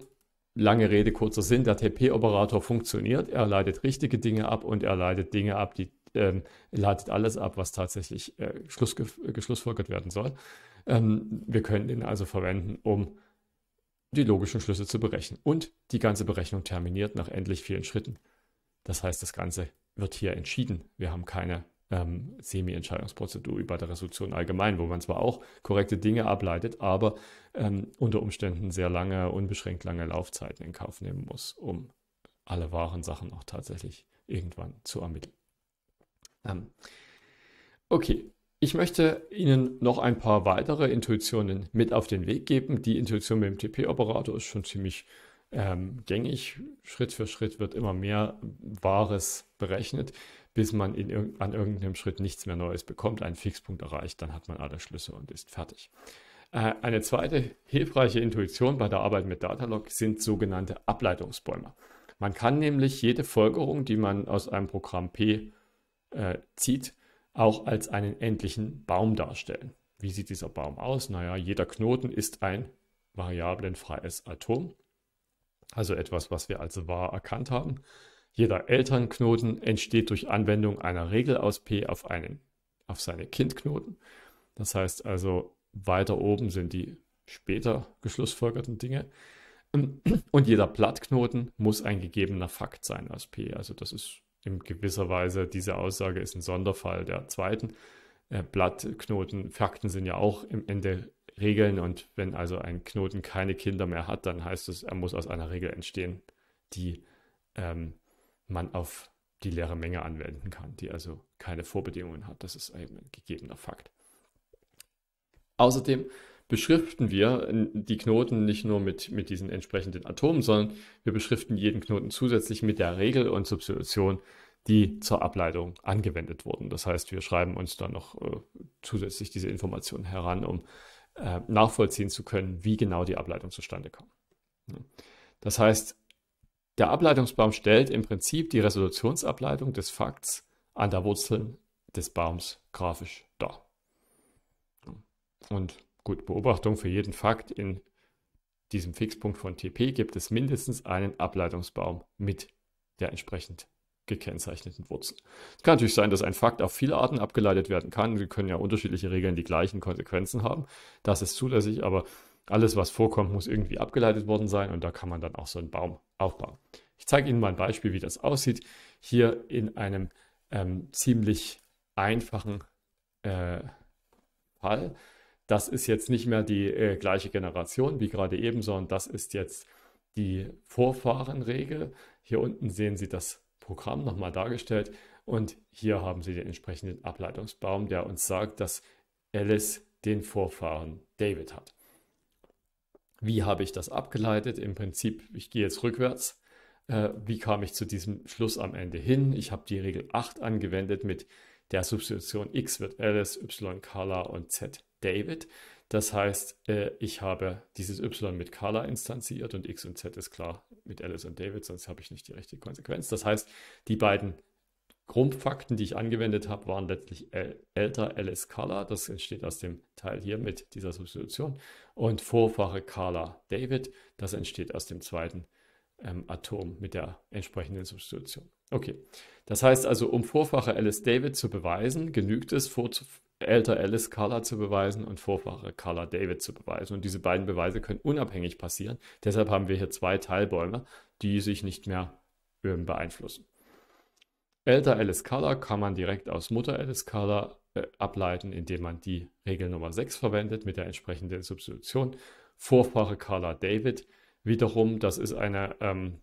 lange Rede, kurzer Sinn, der TP-Operator funktioniert, er leitet richtige Dinge ab und er leitet Dinge ab, die ähm, leitet alles ab, was tatsächlich äh, geschlussfolgert werden soll. Ähm, wir können ihn also verwenden, um die logischen Schlüsse zu berechnen. Und die ganze Berechnung terminiert nach endlich vielen Schritten. Das heißt, das Ganze wird hier entschieden. Wir haben keine ähm, Semi-Entscheidungsprozedur über der Resolution allgemein, wo man zwar auch korrekte Dinge ableitet, aber ähm, unter Umständen sehr lange, unbeschränkt lange Laufzeiten in Kauf nehmen muss, um alle wahren Sachen auch tatsächlich irgendwann zu ermitteln. Ähm, okay, ich möchte Ihnen noch ein paar weitere Intuitionen mit auf den Weg geben. Die Intuition mit dem TP-Operator ist schon ziemlich ähm, gängig. Schritt für Schritt wird immer mehr Wahres berechnet, bis man in irg an irgendeinem Schritt nichts mehr Neues bekommt, einen Fixpunkt erreicht, dann hat man alle Schlüsse und ist fertig. Äh, eine zweite hilfreiche Intuition bei der Arbeit mit Datalog sind sogenannte Ableitungsbäume. Man kann nämlich jede Folgerung, die man aus einem Programm P äh, zieht, auch als einen endlichen Baum darstellen. Wie sieht dieser Baum aus? Naja, jeder Knoten ist ein variablenfreies Atom also etwas, was wir als wahr erkannt haben. Jeder Elternknoten entsteht durch Anwendung einer Regel aus P auf, einen, auf seine Kindknoten. Das heißt also, weiter oben sind die später geschlussfolgerten Dinge. Und jeder Blattknoten muss ein gegebener Fakt sein aus P. Also das ist in gewisser Weise, diese Aussage ist ein Sonderfall der zweiten. Äh, Blattknoten, Fakten sind ja auch im Ende Regeln und wenn also ein Knoten keine Kinder mehr hat, dann heißt es, er muss aus einer Regel entstehen, die ähm, man auf die leere Menge anwenden kann, die also keine Vorbedingungen hat. Das ist ein gegebener Fakt. Außerdem beschriften wir die Knoten nicht nur mit, mit diesen entsprechenden Atomen, sondern wir beschriften jeden Knoten zusätzlich mit der Regel und Substitution, die zur Ableitung angewendet wurden. Das heißt, wir schreiben uns da noch äh, zusätzlich diese Informationen heran, um äh, nachvollziehen zu können, wie genau die Ableitung zustande kam. Das heißt, der Ableitungsbaum stellt im Prinzip die Resolutionsableitung des Fakts an der Wurzel des Baums grafisch dar. Und gut, Beobachtung für jeden Fakt in diesem Fixpunkt von TP gibt es mindestens einen Ableitungsbaum mit der entsprechend gekennzeichneten Wurzeln. Es kann natürlich sein, dass ein Fakt auf viele Arten abgeleitet werden kann. Wir können ja unterschiedliche Regeln die gleichen Konsequenzen haben. Das ist zulässig, aber alles, was vorkommt, muss irgendwie abgeleitet worden sein und da kann man dann auch so einen Baum aufbauen. Ich zeige Ihnen mal ein Beispiel, wie das aussieht. Hier in einem ähm, ziemlich einfachen äh, Fall. Das ist jetzt nicht mehr die äh, gleiche Generation wie gerade eben, sondern das ist jetzt die Vorfahrenregel. Hier unten sehen Sie das Programm nochmal dargestellt. Und hier haben Sie den entsprechenden Ableitungsbaum, der uns sagt, dass Alice den Vorfahren David hat. Wie habe ich das abgeleitet? Im Prinzip, ich gehe jetzt rückwärts. Äh, wie kam ich zu diesem Schluss am Ende hin? Ich habe die Regel 8 angewendet mit der Substitution x wird Alice, y Carla und z David. Das heißt, äh, ich habe dieses Y mit Carla instanziert und X und Z ist klar mit Alice und David, sonst habe ich nicht die richtige Konsequenz. Das heißt, die beiden Grundfakten, die ich angewendet habe, waren letztlich L älter Alice Carla. Das entsteht aus dem Teil hier mit dieser Substitution. Und Vorfache Carla David. Das entsteht aus dem zweiten ähm, Atom mit der entsprechenden Substitution. Okay, das heißt also, um Vorfache Alice David zu beweisen, genügt es, vor, älter Alice Carla zu beweisen und Vorfahre Carla David zu beweisen. Und diese beiden Beweise können unabhängig passieren. Deshalb haben wir hier zwei Teilbäume, die sich nicht mehr ähm, beeinflussen. Älter Alice Carla kann man direkt aus Mutter Alice Carla äh, ableiten, indem man die Regel Nummer 6 verwendet mit der entsprechenden Substitution. Vorfahre Carla David wiederum, das ist eine ähm,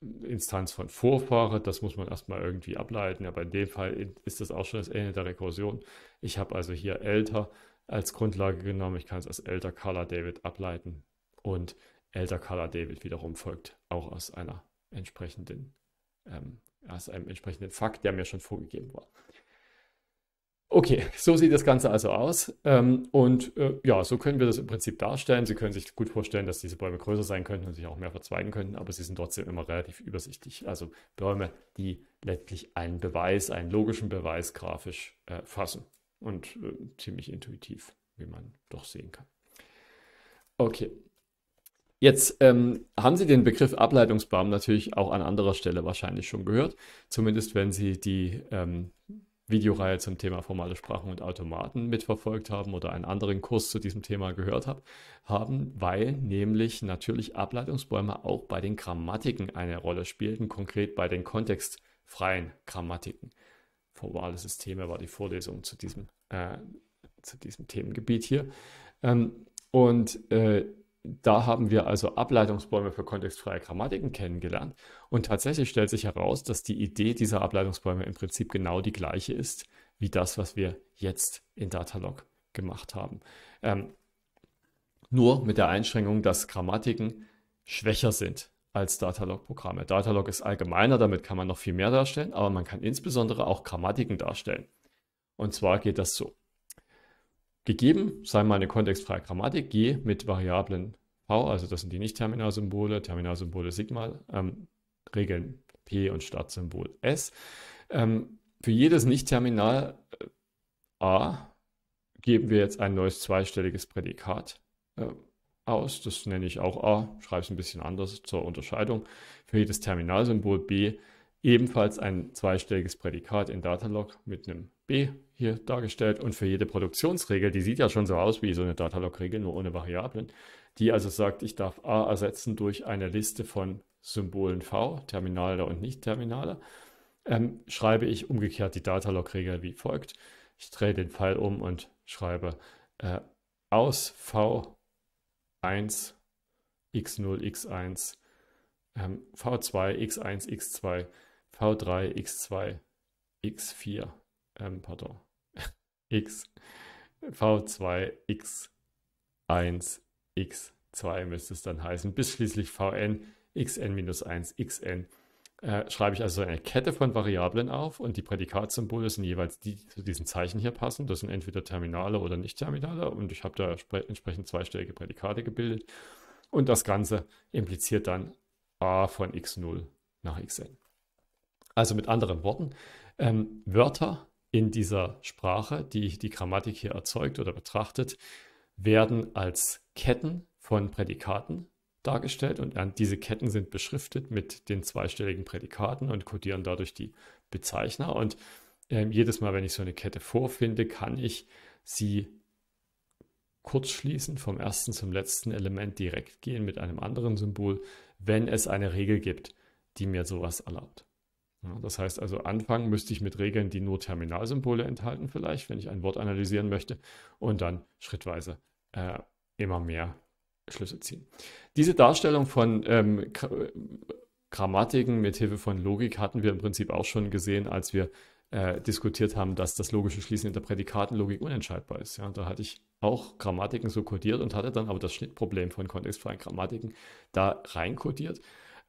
Instanz von Vorfahren, das muss man erstmal irgendwie ableiten, aber in dem Fall ist das auch schon das Ende der Rekursion. Ich habe also hier älter als Grundlage genommen, ich kann es als älter Carla David ableiten und älter Carla David wiederum folgt auch aus einer entsprechenden, ähm, aus einem entsprechenden Fakt, der mir schon vorgegeben war. Okay, so sieht das Ganze also aus. Ähm, und äh, ja, so können wir das im Prinzip darstellen. Sie können sich gut vorstellen, dass diese Bäume größer sein könnten und sich auch mehr verzweigen könnten, aber sie sind trotzdem immer relativ übersichtlich. Also Bäume, die letztlich einen Beweis, einen logischen Beweis grafisch äh, fassen. Und äh, ziemlich intuitiv, wie man doch sehen kann. Okay. Jetzt ähm, haben Sie den Begriff Ableitungsbaum natürlich auch an anderer Stelle wahrscheinlich schon gehört, zumindest wenn Sie die ähm, Videoreihe zum Thema formale Sprachen und Automaten mitverfolgt haben oder einen anderen Kurs zu diesem Thema gehört hab, haben, weil nämlich natürlich Ableitungsbäume auch bei den Grammatiken eine Rolle spielten, konkret bei den kontextfreien Grammatiken. Formale Systeme war die Vorlesung zu diesem, äh, zu diesem Themengebiet hier. Ähm, und äh, da haben wir also Ableitungsbäume für kontextfreie Grammatiken kennengelernt. Und tatsächlich stellt sich heraus, dass die Idee dieser Ableitungsbäume im Prinzip genau die gleiche ist, wie das, was wir jetzt in Datalog gemacht haben. Ähm, nur mit der Einschränkung, dass Grammatiken schwächer sind als Datalog-Programme. Datalog ist allgemeiner, damit kann man noch viel mehr darstellen, aber man kann insbesondere auch Grammatiken darstellen. Und zwar geht das so. Gegeben sei mal eine kontextfreie Grammatik G mit Variablen V, also das sind die Nicht-Terminalsymbole, Terminalsymbole Sigma, ähm, Regeln P und Startsymbol S. Ähm, für jedes Nicht-Terminal äh, A geben wir jetzt ein neues zweistelliges Prädikat äh, aus. Das nenne ich auch A, schreibe es ein bisschen anders zur Unterscheidung. Für jedes Terminalsymbol B ebenfalls ein zweistelliges Prädikat in Datalog mit einem B hier dargestellt und für jede Produktionsregel, die sieht ja schon so aus wie so eine Datalog-Regel, nur ohne Variablen, die also sagt, ich darf A ersetzen durch eine Liste von Symbolen V, Terminale und Nicht-Terminale, ähm, schreibe ich umgekehrt die Datalog-Regel wie folgt. Ich drehe den Pfeil um und schreibe äh, aus V1 x0, x1, ähm, v2, x1, x2, v3, x2, x4, ähm, pardon, X, V2, X1, X2 müsste es dann heißen, bis schließlich Vn, Xn-1, Xn. Äh, schreibe ich also eine Kette von Variablen auf und die Prädikatsymbole sind jeweils die, die zu diesen Zeichen hier passen. Das sind entweder Terminale oder Nicht-Terminale und ich habe da entsprechend zweistellige Prädikate gebildet. Und das Ganze impliziert dann a von x0 nach xn. Also mit anderen Worten, ähm, Wörter in dieser Sprache, die die Grammatik hier erzeugt oder betrachtet, werden als Ketten von Prädikaten dargestellt und diese Ketten sind beschriftet mit den zweistelligen Prädikaten und kodieren dadurch die Bezeichner. Und äh, jedes Mal, wenn ich so eine Kette vorfinde, kann ich sie kurzschließen, vom ersten zum letzten Element direkt gehen mit einem anderen Symbol, wenn es eine Regel gibt, die mir sowas erlaubt. Das heißt also, anfangen müsste ich mit Regeln, die nur Terminalsymbole enthalten, vielleicht, wenn ich ein Wort analysieren möchte, und dann schrittweise äh, immer mehr Schlüsse ziehen. Diese Darstellung von ähm, Grammatiken mit Hilfe von Logik hatten wir im Prinzip auch schon gesehen, als wir äh, diskutiert haben, dass das logische Schließen in der Prädikatenlogik unentscheidbar ist. Ja, da hatte ich auch Grammatiken so kodiert und hatte dann aber das Schnittproblem von kontextfreien Grammatiken da reinkodiert.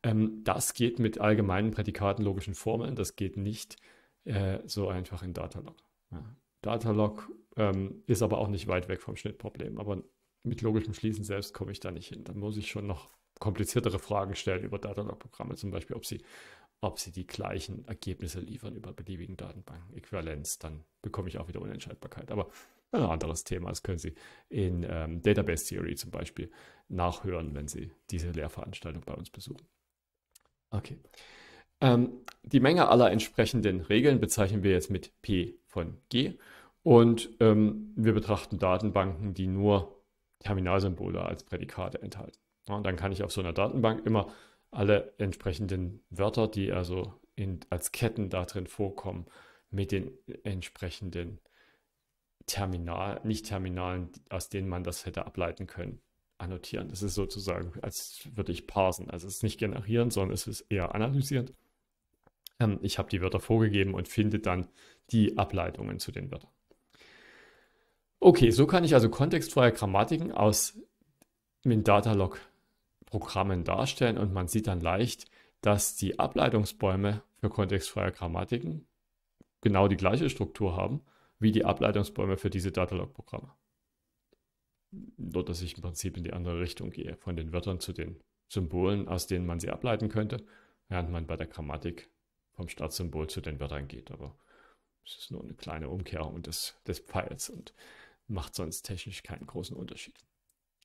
Ähm, das geht mit allgemeinen Prädikaten logischen Formeln, das geht nicht äh, so einfach in Datalog. Ja. Datalog ähm, ist aber auch nicht weit weg vom Schnittproblem, aber mit logischem Schließen selbst komme ich da nicht hin. Dann muss ich schon noch kompliziertere Fragen stellen über Datalog-Programme, zum Beispiel, ob sie, ob sie die gleichen Ergebnisse liefern über beliebigen Datenbanken. Äquivalenz, dann bekomme ich auch wieder Unentscheidbarkeit. Aber ein anderes Thema. Das können Sie in ähm, Database Theory zum Beispiel nachhören, wenn Sie diese Lehrveranstaltung bei uns besuchen. Okay. Ähm, die Menge aller entsprechenden Regeln bezeichnen wir jetzt mit P von G. Und ähm, wir betrachten Datenbanken, die nur Terminalsymbole als Prädikate enthalten. Ja, und dann kann ich auf so einer Datenbank immer alle entsprechenden Wörter, die also in, als Ketten da drin vorkommen, mit den entsprechenden Terminal, nicht Terminalen, aus denen man das hätte ableiten können, annotieren. Das ist sozusagen, als würde ich parsen. Also es ist nicht generieren, sondern es ist eher analysierend. Ähm, ich habe die Wörter vorgegeben und finde dann die Ableitungen zu den Wörtern. Okay, so kann ich also kontextfreie Grammatiken aus den Datalog-Programmen darstellen und man sieht dann leicht, dass die Ableitungsbäume für kontextfreie Grammatiken genau die gleiche Struktur haben wie die Ableitungsbäume für diese Datalog-Programme nur dass ich im Prinzip in die andere Richtung gehe, von den Wörtern zu den Symbolen, aus denen man sie ableiten könnte, während man bei der Grammatik vom Startsymbol zu den Wörtern geht. Aber es ist nur eine kleine Umkehrung des, des Pfeils und macht sonst technisch keinen großen Unterschied.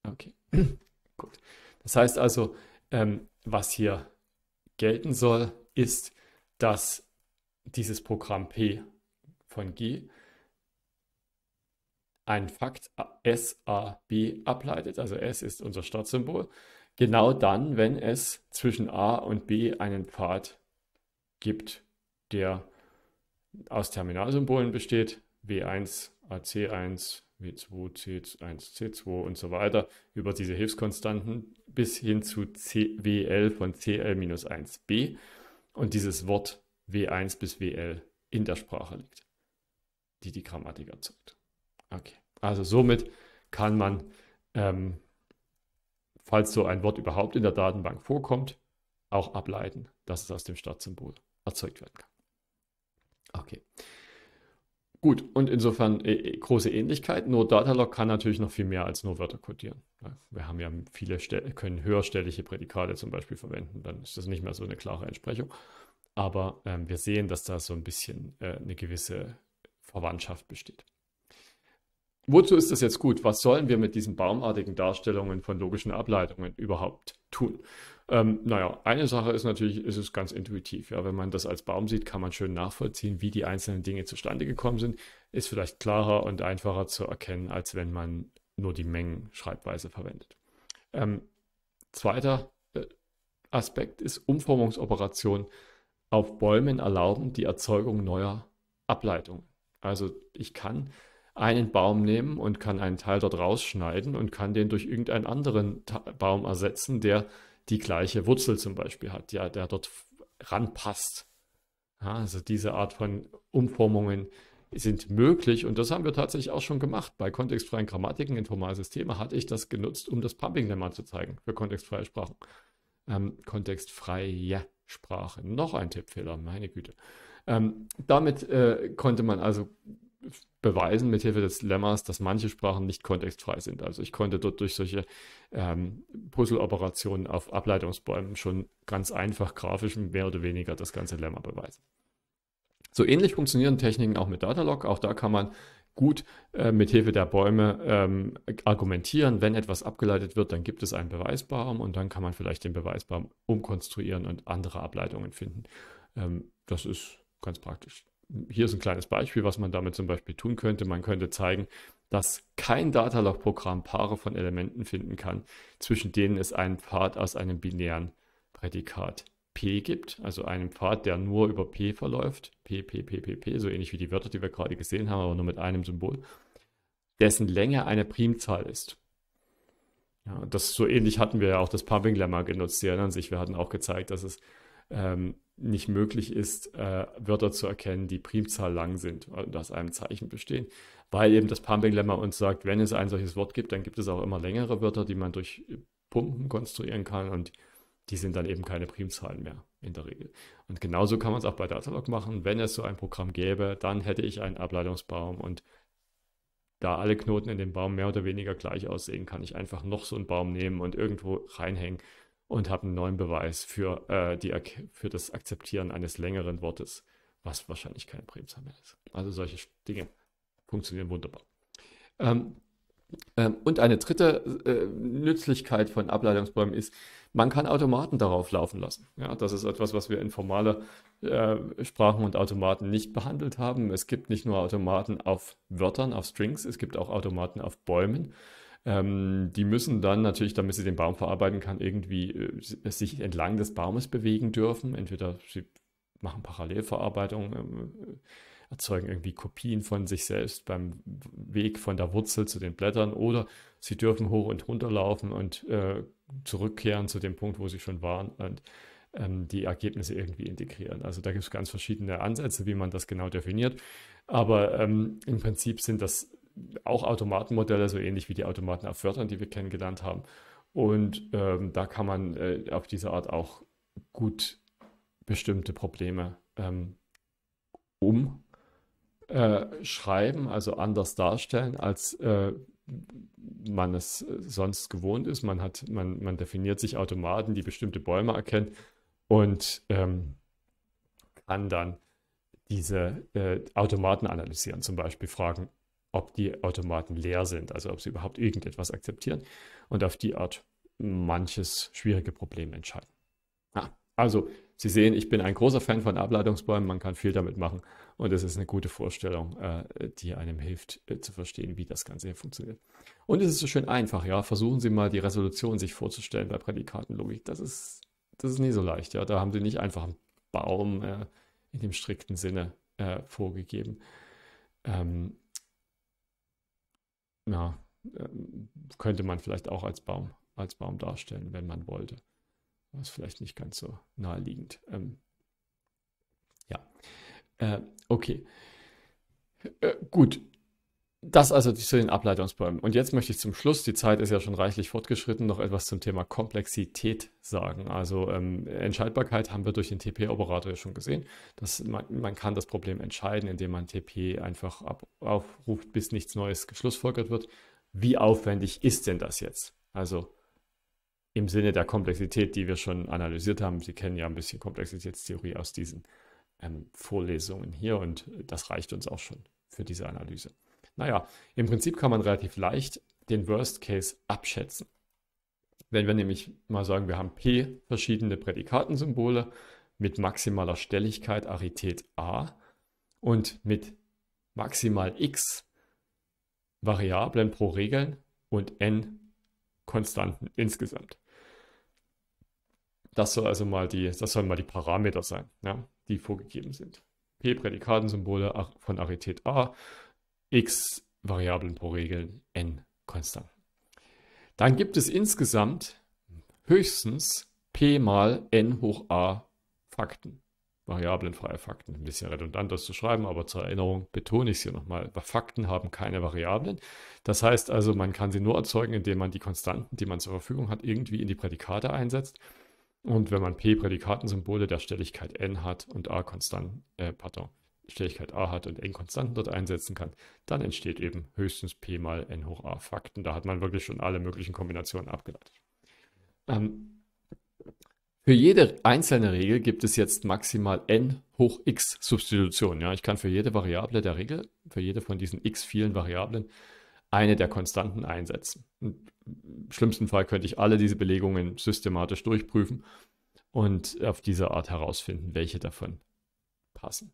Okay, gut. Das heißt also, ähm, was hier gelten soll, ist, dass dieses Programm P von G ein Fakt S, A, B ableitet, also S ist unser Startsymbol, genau dann, wenn es zwischen A und B einen Pfad gibt, der aus Terminalsymbolen besteht, W1, AC1, W2, C1, C2 und so weiter, über diese Hilfskonstanten bis hin zu C, WL von CL-1b und dieses Wort W1 bis WL in der Sprache liegt, die die Grammatik erzeugt. Okay. Also somit kann man, ähm, falls so ein Wort überhaupt in der Datenbank vorkommt, auch ableiten, dass es aus dem Startsymbol erzeugt werden kann. Okay. Gut, und insofern äh, äh, große Ähnlichkeit, nur Datalog kann natürlich noch viel mehr als nur Wörter codieren. Wir haben ja viele, Stel können höherstellige Prädikate zum Beispiel verwenden, dann ist das nicht mehr so eine klare Entsprechung. Aber ähm, wir sehen, dass da so ein bisschen äh, eine gewisse Verwandtschaft besteht. Wozu ist das jetzt gut? Was sollen wir mit diesen baumartigen Darstellungen von logischen Ableitungen überhaupt tun? Ähm, naja, eine Sache ist natürlich, ist es ganz intuitiv. Ja, wenn man das als Baum sieht, kann man schön nachvollziehen, wie die einzelnen Dinge zustande gekommen sind. Ist vielleicht klarer und einfacher zu erkennen, als wenn man nur die Mengenschreibweise verwendet. Ähm, zweiter äh, Aspekt ist Umformungsoperationen auf Bäumen erlauben die Erzeugung neuer Ableitungen. Also ich kann einen Baum nehmen und kann einen Teil dort rausschneiden und kann den durch irgendeinen anderen Ta Baum ersetzen, der die gleiche Wurzel zum Beispiel hat, ja, der dort ranpasst. Ja, also diese Art von Umformungen sind möglich und das haben wir tatsächlich auch schon gemacht. Bei kontextfreien Grammatiken in Formalsysteme hatte ich das genutzt, um das Pumping-Lemma zu zeigen für kontextfreie Sprachen. Ähm, kontextfreie Sprache. Noch ein Tippfehler, meine Güte. Ähm, damit äh, konnte man also beweisen mithilfe des Lemmas, dass manche Sprachen nicht kontextfrei sind. Also ich konnte dort durch solche ähm, Puzzle-Operationen auf Ableitungsbäumen schon ganz einfach grafisch mehr oder weniger das ganze Lemma beweisen. So ähnlich funktionieren Techniken auch mit Datalog. Auch da kann man gut äh, mit Hilfe der Bäume ähm, argumentieren. Wenn etwas abgeleitet wird, dann gibt es einen Beweisbaum und dann kann man vielleicht den Beweisbaum umkonstruieren und andere Ableitungen finden. Ähm, das ist ganz praktisch hier ist ein kleines Beispiel, was man damit zum Beispiel tun könnte. Man könnte zeigen, dass kein Datalog-Programm Paare von Elementen finden kann, zwischen denen es einen Pfad aus einem binären Prädikat P gibt, also einen Pfad, der nur über P verläuft. P, P, P, P, P, so ähnlich wie die Wörter, die wir gerade gesehen haben, aber nur mit einem Symbol, dessen Länge eine Primzahl ist. Ja, das so ähnlich hatten wir ja auch das Pumping Lemma genutzt. Sie erinnern sich, wir hatten auch gezeigt, dass es ähm, nicht möglich ist, äh, Wörter zu erkennen, die Primzahl lang sind und aus einem Zeichen bestehen. Weil eben das Pumping-Lemma uns sagt, wenn es ein solches Wort gibt, dann gibt es auch immer längere Wörter, die man durch Pumpen konstruieren kann und die sind dann eben keine Primzahlen mehr in der Regel. Und genauso kann man es auch bei Datalog machen. Wenn es so ein Programm gäbe, dann hätte ich einen Ableitungsbaum und da alle Knoten in dem Baum mehr oder weniger gleich aussehen, kann ich einfach noch so einen Baum nehmen und irgendwo reinhängen und habe einen neuen Beweis für, äh, die, für das Akzeptieren eines längeren Wortes, was wahrscheinlich kein Primzahl ist. Also solche Dinge funktionieren wunderbar. Ähm, ähm, und eine dritte äh, Nützlichkeit von Ableitungsbäumen ist, man kann Automaten darauf laufen lassen. Ja, das ist etwas, was wir in formale äh, Sprachen und Automaten nicht behandelt haben. Es gibt nicht nur Automaten auf Wörtern, auf Strings, es gibt auch Automaten auf Bäumen. Ähm, die müssen dann natürlich, damit sie den Baum verarbeiten kann, irgendwie äh, sich entlang des Baumes bewegen dürfen. Entweder sie machen Parallelverarbeitung, ähm, äh, erzeugen irgendwie Kopien von sich selbst beim Weg von der Wurzel zu den Blättern oder sie dürfen hoch und runter laufen und äh, zurückkehren zu dem Punkt, wo sie schon waren und ähm, die Ergebnisse irgendwie integrieren. Also da gibt es ganz verschiedene Ansätze, wie man das genau definiert. Aber ähm, im Prinzip sind das auch Automatenmodelle, so ähnlich wie die Automaten auf Wörtern, die wir kennengelernt haben. Und ähm, da kann man äh, auf diese Art auch gut bestimmte Probleme ähm, umschreiben, äh, also anders darstellen, als äh, man es sonst gewohnt ist. Man, hat, man, man definiert sich Automaten, die bestimmte Bäume erkennen und ähm, kann dann diese äh, Automaten analysieren, zum Beispiel fragen, ob die Automaten leer sind, also ob sie überhaupt irgendetwas akzeptieren und auf die Art manches schwierige Problem entscheiden. Ja, ah, also, Sie sehen, ich bin ein großer Fan von Ableitungsbäumen, man kann viel damit machen und es ist eine gute Vorstellung, äh, die einem hilft äh, zu verstehen, wie das Ganze hier funktioniert. Und es ist so schön einfach, ja, versuchen Sie mal die Resolution sich vorzustellen bei Prädikatenlogik. Das ist, das ist nie so leicht, ja, da haben Sie nicht einfach einen Baum äh, in dem strikten Sinne vorgegeben. Ähm, ja, ähm, könnte man vielleicht auch als Baum, als Baum darstellen, wenn man wollte. Das ist vielleicht nicht ganz so naheliegend. Ähm, ja, äh, okay. Äh, gut, das also zu den Ableitungsbäumen. Und jetzt möchte ich zum Schluss, die Zeit ist ja schon reichlich fortgeschritten, noch etwas zum Thema Komplexität sagen. Also ähm, Entscheidbarkeit haben wir durch den TP-Operator ja schon gesehen. Das, man, man, kann das Problem entscheiden, indem man TP einfach ab, aufruft, bis nichts Neues geschlussfolgert wird. Wie aufwendig ist denn das jetzt? Also im Sinne der Komplexität, die wir schon analysiert haben. Sie kennen ja ein bisschen Komplexitätstheorie aus diesen ähm, Vorlesungen hier und das reicht uns auch schon für diese Analyse. Naja, im Prinzip kann man relativ leicht den Worst Case abschätzen. Wenn wir nämlich mal sagen, wir haben P verschiedene Prädikatensymbole mit maximaler Stelligkeit Arität A und mit maximal X Variablen pro Regeln und N Konstanten insgesamt. Das soll also mal die, das sollen mal die Parameter sein, ja, die vorgegeben sind. P-Prädikatensymbole von Arität A x Variablen pro Regel, n Konstanten. Dann gibt es insgesamt höchstens p mal n hoch a Fakten. Variablenfreie Fakten. Ein bisschen redundant, das zu schreiben, aber zur Erinnerung betone ich es hier nochmal. Fakten haben keine Variablen. Das heißt also, man kann sie nur erzeugen, indem man die Konstanten, die man zur Verfügung hat, irgendwie in die Prädikate einsetzt. Und wenn man p Prädikatensymbole der Stelligkeit n hat und a Konstanten, äh, pardon, Stelligkeit a hat und n Konstanten dort einsetzen kann, dann entsteht eben höchstens p mal n hoch a Fakten. Da hat man wirklich schon alle möglichen Kombinationen abgeleitet. Ähm, für jede einzelne Regel gibt es jetzt maximal n hoch x Substitutionen. Ja, ich kann für jede Variable der Regel, für jede von diesen x vielen Variablen, eine der Konstanten einsetzen. Im schlimmsten Fall könnte ich alle diese Belegungen systematisch durchprüfen und auf diese Art herausfinden, welche davon passen.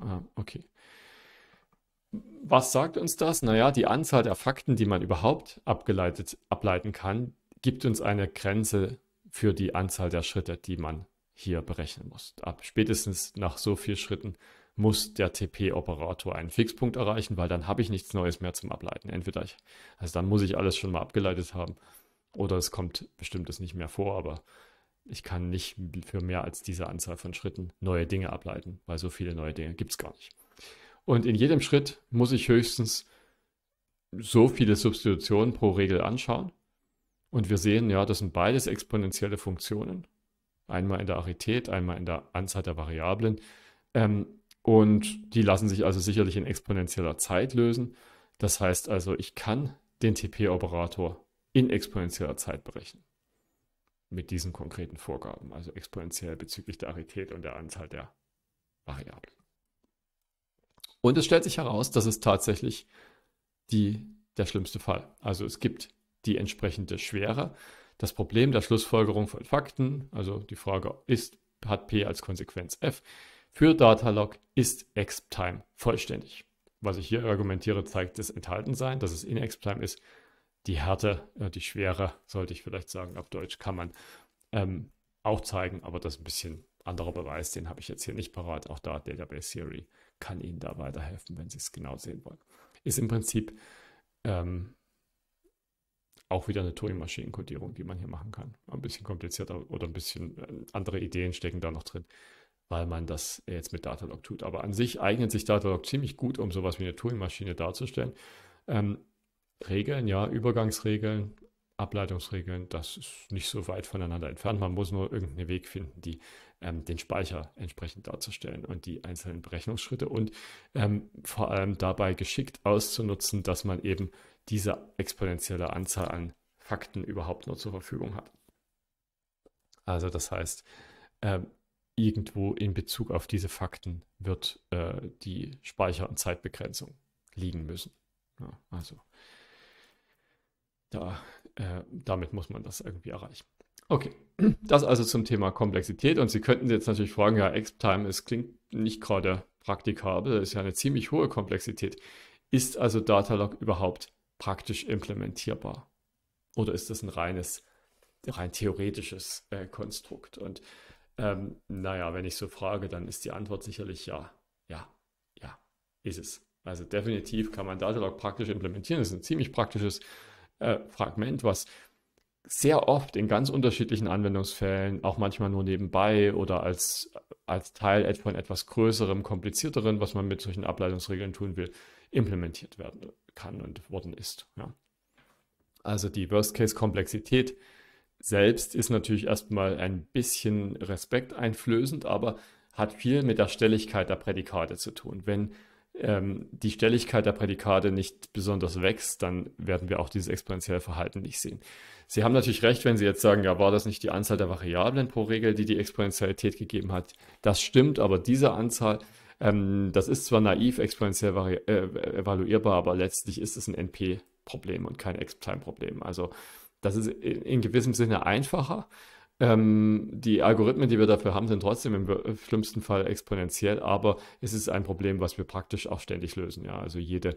Ah, okay. Was sagt uns das? Naja, die Anzahl der Fakten, die man überhaupt abgeleitet, ableiten kann, gibt uns eine Grenze für die Anzahl der Schritte, die man hier berechnen muss. Ab spätestens nach so vielen Schritten muss der TP-Operator einen Fixpunkt erreichen, weil dann habe ich nichts Neues mehr zum Ableiten. Entweder ich, also dann muss ich alles schon mal abgeleitet haben oder es kommt bestimmtes nicht mehr vor, aber ich kann nicht für mehr als diese Anzahl von Schritten neue Dinge ableiten, weil so viele neue Dinge gibt es gar nicht. Und in jedem Schritt muss ich höchstens so viele Substitutionen pro Regel anschauen. Und wir sehen, ja, das sind beides exponentielle Funktionen. Einmal in der Arität, einmal in der Anzahl der Variablen. Ähm, und die lassen sich also sicherlich in exponentieller Zeit lösen. Das heißt also, ich kann den TP-Operator in exponentieller Zeit berechnen mit diesen konkreten Vorgaben, also exponentiell bezüglich der Arität und der Anzahl der Variablen. Und es stellt sich heraus, dass es tatsächlich die, der schlimmste Fall. Also es gibt die entsprechende Schwere. Das Problem der Schlussfolgerung von Fakten, also die Frage ist, hat P als Konsequenz F, für Datalog ist exp-time vollständig. Was ich hier argumentiere, zeigt das Enthaltensein, dass es in exp-time ist, die Härte, äh, die Schwere, sollte ich vielleicht sagen, auf Deutsch kann man ähm, auch zeigen, aber das ist ein bisschen anderer Beweis, den habe ich jetzt hier nicht parat. Auch da Database Theory kann Ihnen da weiterhelfen, wenn Sie es genau sehen wollen. Ist im Prinzip ähm, auch wieder eine Turing-Maschinenkodierung, maschinen die man hier machen kann. Ein bisschen komplizierter oder ein bisschen äh, andere Ideen stecken da noch drin, weil man das jetzt mit Datalog tut. Aber an sich eignet sich Datalog ziemlich gut, um sowas wie eine Turing-Maschine darzustellen. Ähm, Regeln, ja, Übergangsregeln, Ableitungsregeln, das ist nicht so weit voneinander entfernt. Man muss nur irgendeinen Weg finden, die, ähm, den Speicher entsprechend darzustellen und die einzelnen Berechnungsschritte und ähm, vor allem dabei geschickt auszunutzen, dass man eben diese exponentielle Anzahl an Fakten überhaupt nur zur Verfügung hat. Also das heißt, ähm, irgendwo in Bezug auf diese Fakten wird äh, die Speicher- und Zeitbegrenzung liegen müssen. Ja, also da, äh, damit muss man das irgendwie erreichen. Okay, das also zum Thema Komplexität. Und Sie könnten jetzt natürlich fragen, ja, Exp-Time, es klingt nicht gerade praktikabel, das ist ja eine ziemlich hohe Komplexität. Ist also Datalog überhaupt praktisch implementierbar? Oder ist das ein reines, rein theoretisches äh, Konstrukt? Und ähm, naja, wenn ich so frage, dann ist die Antwort sicherlich ja, ja, ja, ist es. Also definitiv kann man Datalog praktisch implementieren. Das ist ein ziemlich praktisches Konstrukt äh, Fragment, was sehr oft in ganz unterschiedlichen Anwendungsfällen, auch manchmal nur nebenbei oder als, als Teil von etwas Größerem, komplizierteren, was man mit solchen Ableitungsregeln tun will, implementiert werden kann und worden ist. Ja. Also die Worst-Case-Komplexität selbst ist natürlich erstmal ein bisschen respekteinflößend, aber hat viel mit der Stelligkeit der Prädikate zu tun. Wenn ähm, die Stelligkeit der Prädikate nicht besonders wächst, dann werden wir auch dieses exponentielle Verhalten nicht sehen. Sie haben natürlich recht, wenn Sie jetzt sagen, ja, war das nicht die Anzahl der Variablen pro Regel, die die Exponentialität gegeben hat? Das stimmt, aber diese Anzahl, ähm, das ist zwar naiv exponentiell äh, evaluierbar, aber letztlich ist es ein NP-Problem und kein Ex-Time-Problem. Also das ist in, in gewissem Sinne einfacher. Ähm, die Algorithmen, die wir dafür haben, sind trotzdem im schlimmsten Fall exponentiell, aber es ist ein Problem, was wir praktisch auch ständig lösen. Ja? Also jede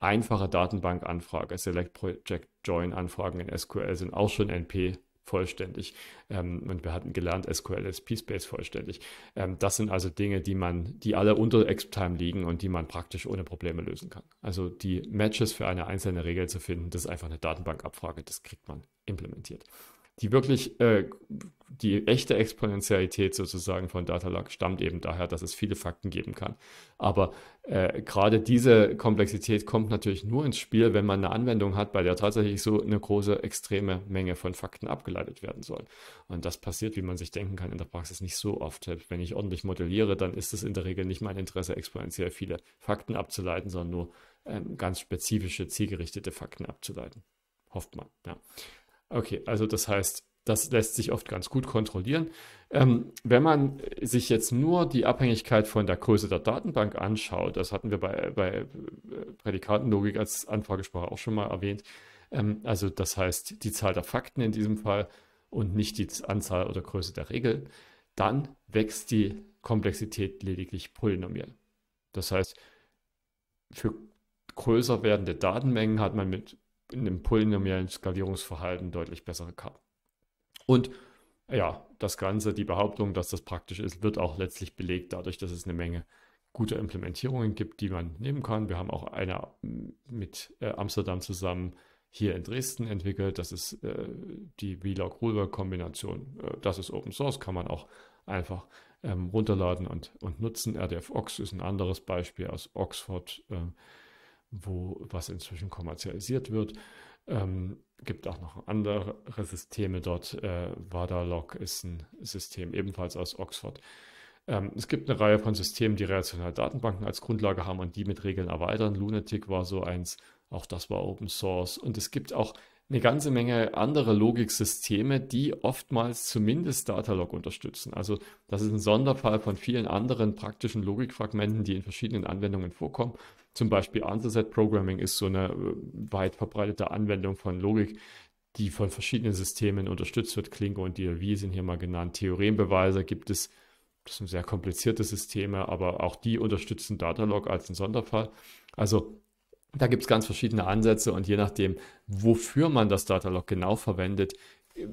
einfache Datenbankanfrage, Select Project Join Anfragen in SQL sind auch schon NP vollständig. Ähm, und wir hatten gelernt, SQL ist P-Space vollständig. Ähm, das sind also Dinge, die man, die alle unter Exp-Time liegen und die man praktisch ohne Probleme lösen kann. Also die Matches für eine einzelne Regel zu finden, das ist einfach eine Datenbankabfrage, das kriegt man implementiert die wirklich äh, die echte Exponentialität sozusagen von Datalog stammt eben daher, dass es viele Fakten geben kann. Aber äh, gerade diese Komplexität kommt natürlich nur ins Spiel, wenn man eine Anwendung hat, bei der tatsächlich so eine große, extreme Menge von Fakten abgeleitet werden soll. Und das passiert, wie man sich denken kann, in der Praxis nicht so oft. wenn ich ordentlich modelliere, dann ist es in der Regel nicht mein Interesse, exponentiell viele Fakten abzuleiten, sondern nur ähm, ganz spezifische, zielgerichtete Fakten abzuleiten. Hofft man, ja. Okay, also das heißt, das lässt sich oft ganz gut kontrollieren. Ähm, wenn man sich jetzt nur die Abhängigkeit von der Größe der Datenbank anschaut, das hatten wir bei, bei äh, Prädikatenlogik als Anfragesprache auch schon mal erwähnt, ähm, also das heißt die Zahl der Fakten in diesem Fall und nicht die Anzahl oder Größe der Regel, dann wächst die Komplexität lediglich polynomiell. Das heißt, für größer werdende Datenmengen hat man mit in dem polynomiellen Skalierungsverhalten deutlich bessere Karten. Und ja, das Ganze, die Behauptung, dass das praktisch ist, wird auch letztlich belegt dadurch, dass es eine Menge guter Implementierungen gibt, die man nehmen kann. Wir haben auch eine mm, mit äh, Amsterdam zusammen hier in Dresden entwickelt. Das ist äh, die WLAG-Ruler-Kombination. Äh, das ist Open Source, kann man auch einfach ähm, runterladen und, und nutzen. RDF-Ox ist ein anderes Beispiel aus Oxford. Äh, wo was inzwischen kommerzialisiert wird. Ähm, gibt auch noch andere Systeme dort. Äh, Vadalog ist ein System ebenfalls aus Oxford. Ähm, es gibt eine Reihe von Systemen, die relationale Datenbanken als Grundlage haben und die mit Regeln erweitern. Lunatic war so eins, auch das war Open Source. Und es gibt auch eine ganze Menge anderer Logiksysteme, die oftmals zumindest Datalog unterstützen. Also das ist ein Sonderfall von vielen anderen praktischen Logikfragmenten, die in verschiedenen Anwendungen vorkommen. Zum Beispiel Answerset Programming ist so eine äh, weit verbreitete Anwendung von Logik, die von verschiedenen Systemen unterstützt wird. Klingo und DLV sind hier mal genannt. Theorembeweise gibt es, das sind sehr komplizierte Systeme, aber auch die unterstützen Datalog als ein Sonderfall. Also da gibt es ganz verschiedene Ansätze und je nachdem, wofür man das Datalog genau verwendet,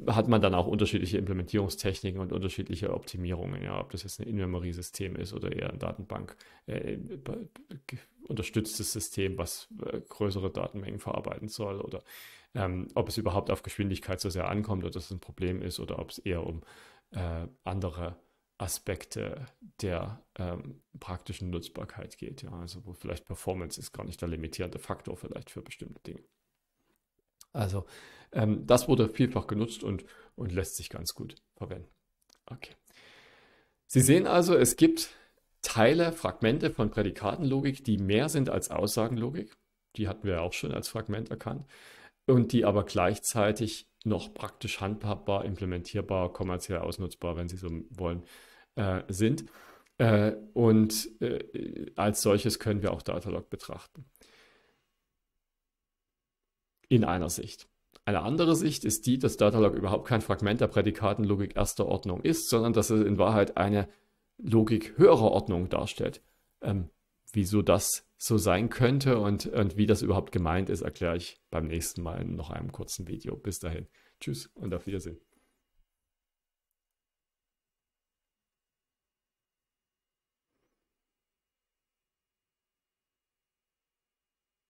hat man dann auch unterschiedliche Implementierungstechniken und unterschiedliche Optimierungen, ja, ob das jetzt ein In-Memory-System ist oder eher ein Datenbank äh, System, was äh, größere Datenmengen verarbeiten soll oder ähm, ob es überhaupt auf Geschwindigkeit so sehr ankommt oder dass es ein Problem ist oder ob es eher um äh, andere Aspekte der ähm, praktischen Nutzbarkeit geht. Ja? Also wo vielleicht Performance ist gar nicht der limitierende Faktor vielleicht für bestimmte Dinge. Also ähm, das wurde vielfach genutzt und, und lässt sich ganz gut verwenden. Okay. Sie sehen also, es gibt Teile, Fragmente von Prädikatenlogik, die mehr sind als Aussagenlogik. Die hatten wir auch schon als Fragment erkannt. Und die aber gleichzeitig noch praktisch handhabbar, implementierbar, kommerziell ausnutzbar, wenn Sie so wollen, äh, sind. Äh, und äh, als solches können wir auch Datalog betrachten. In einer Sicht. Eine andere Sicht ist die, dass Datalog überhaupt kein Fragment der Prädikatenlogik erster Ordnung ist, sondern dass es in Wahrheit eine Logik höherer Ordnung darstellt. Ähm, wieso das so sein könnte und, und wie das überhaupt gemeint ist, erkläre ich beim nächsten Mal in noch einem kurzen Video. Bis dahin. Tschüss und auf Wiedersehen.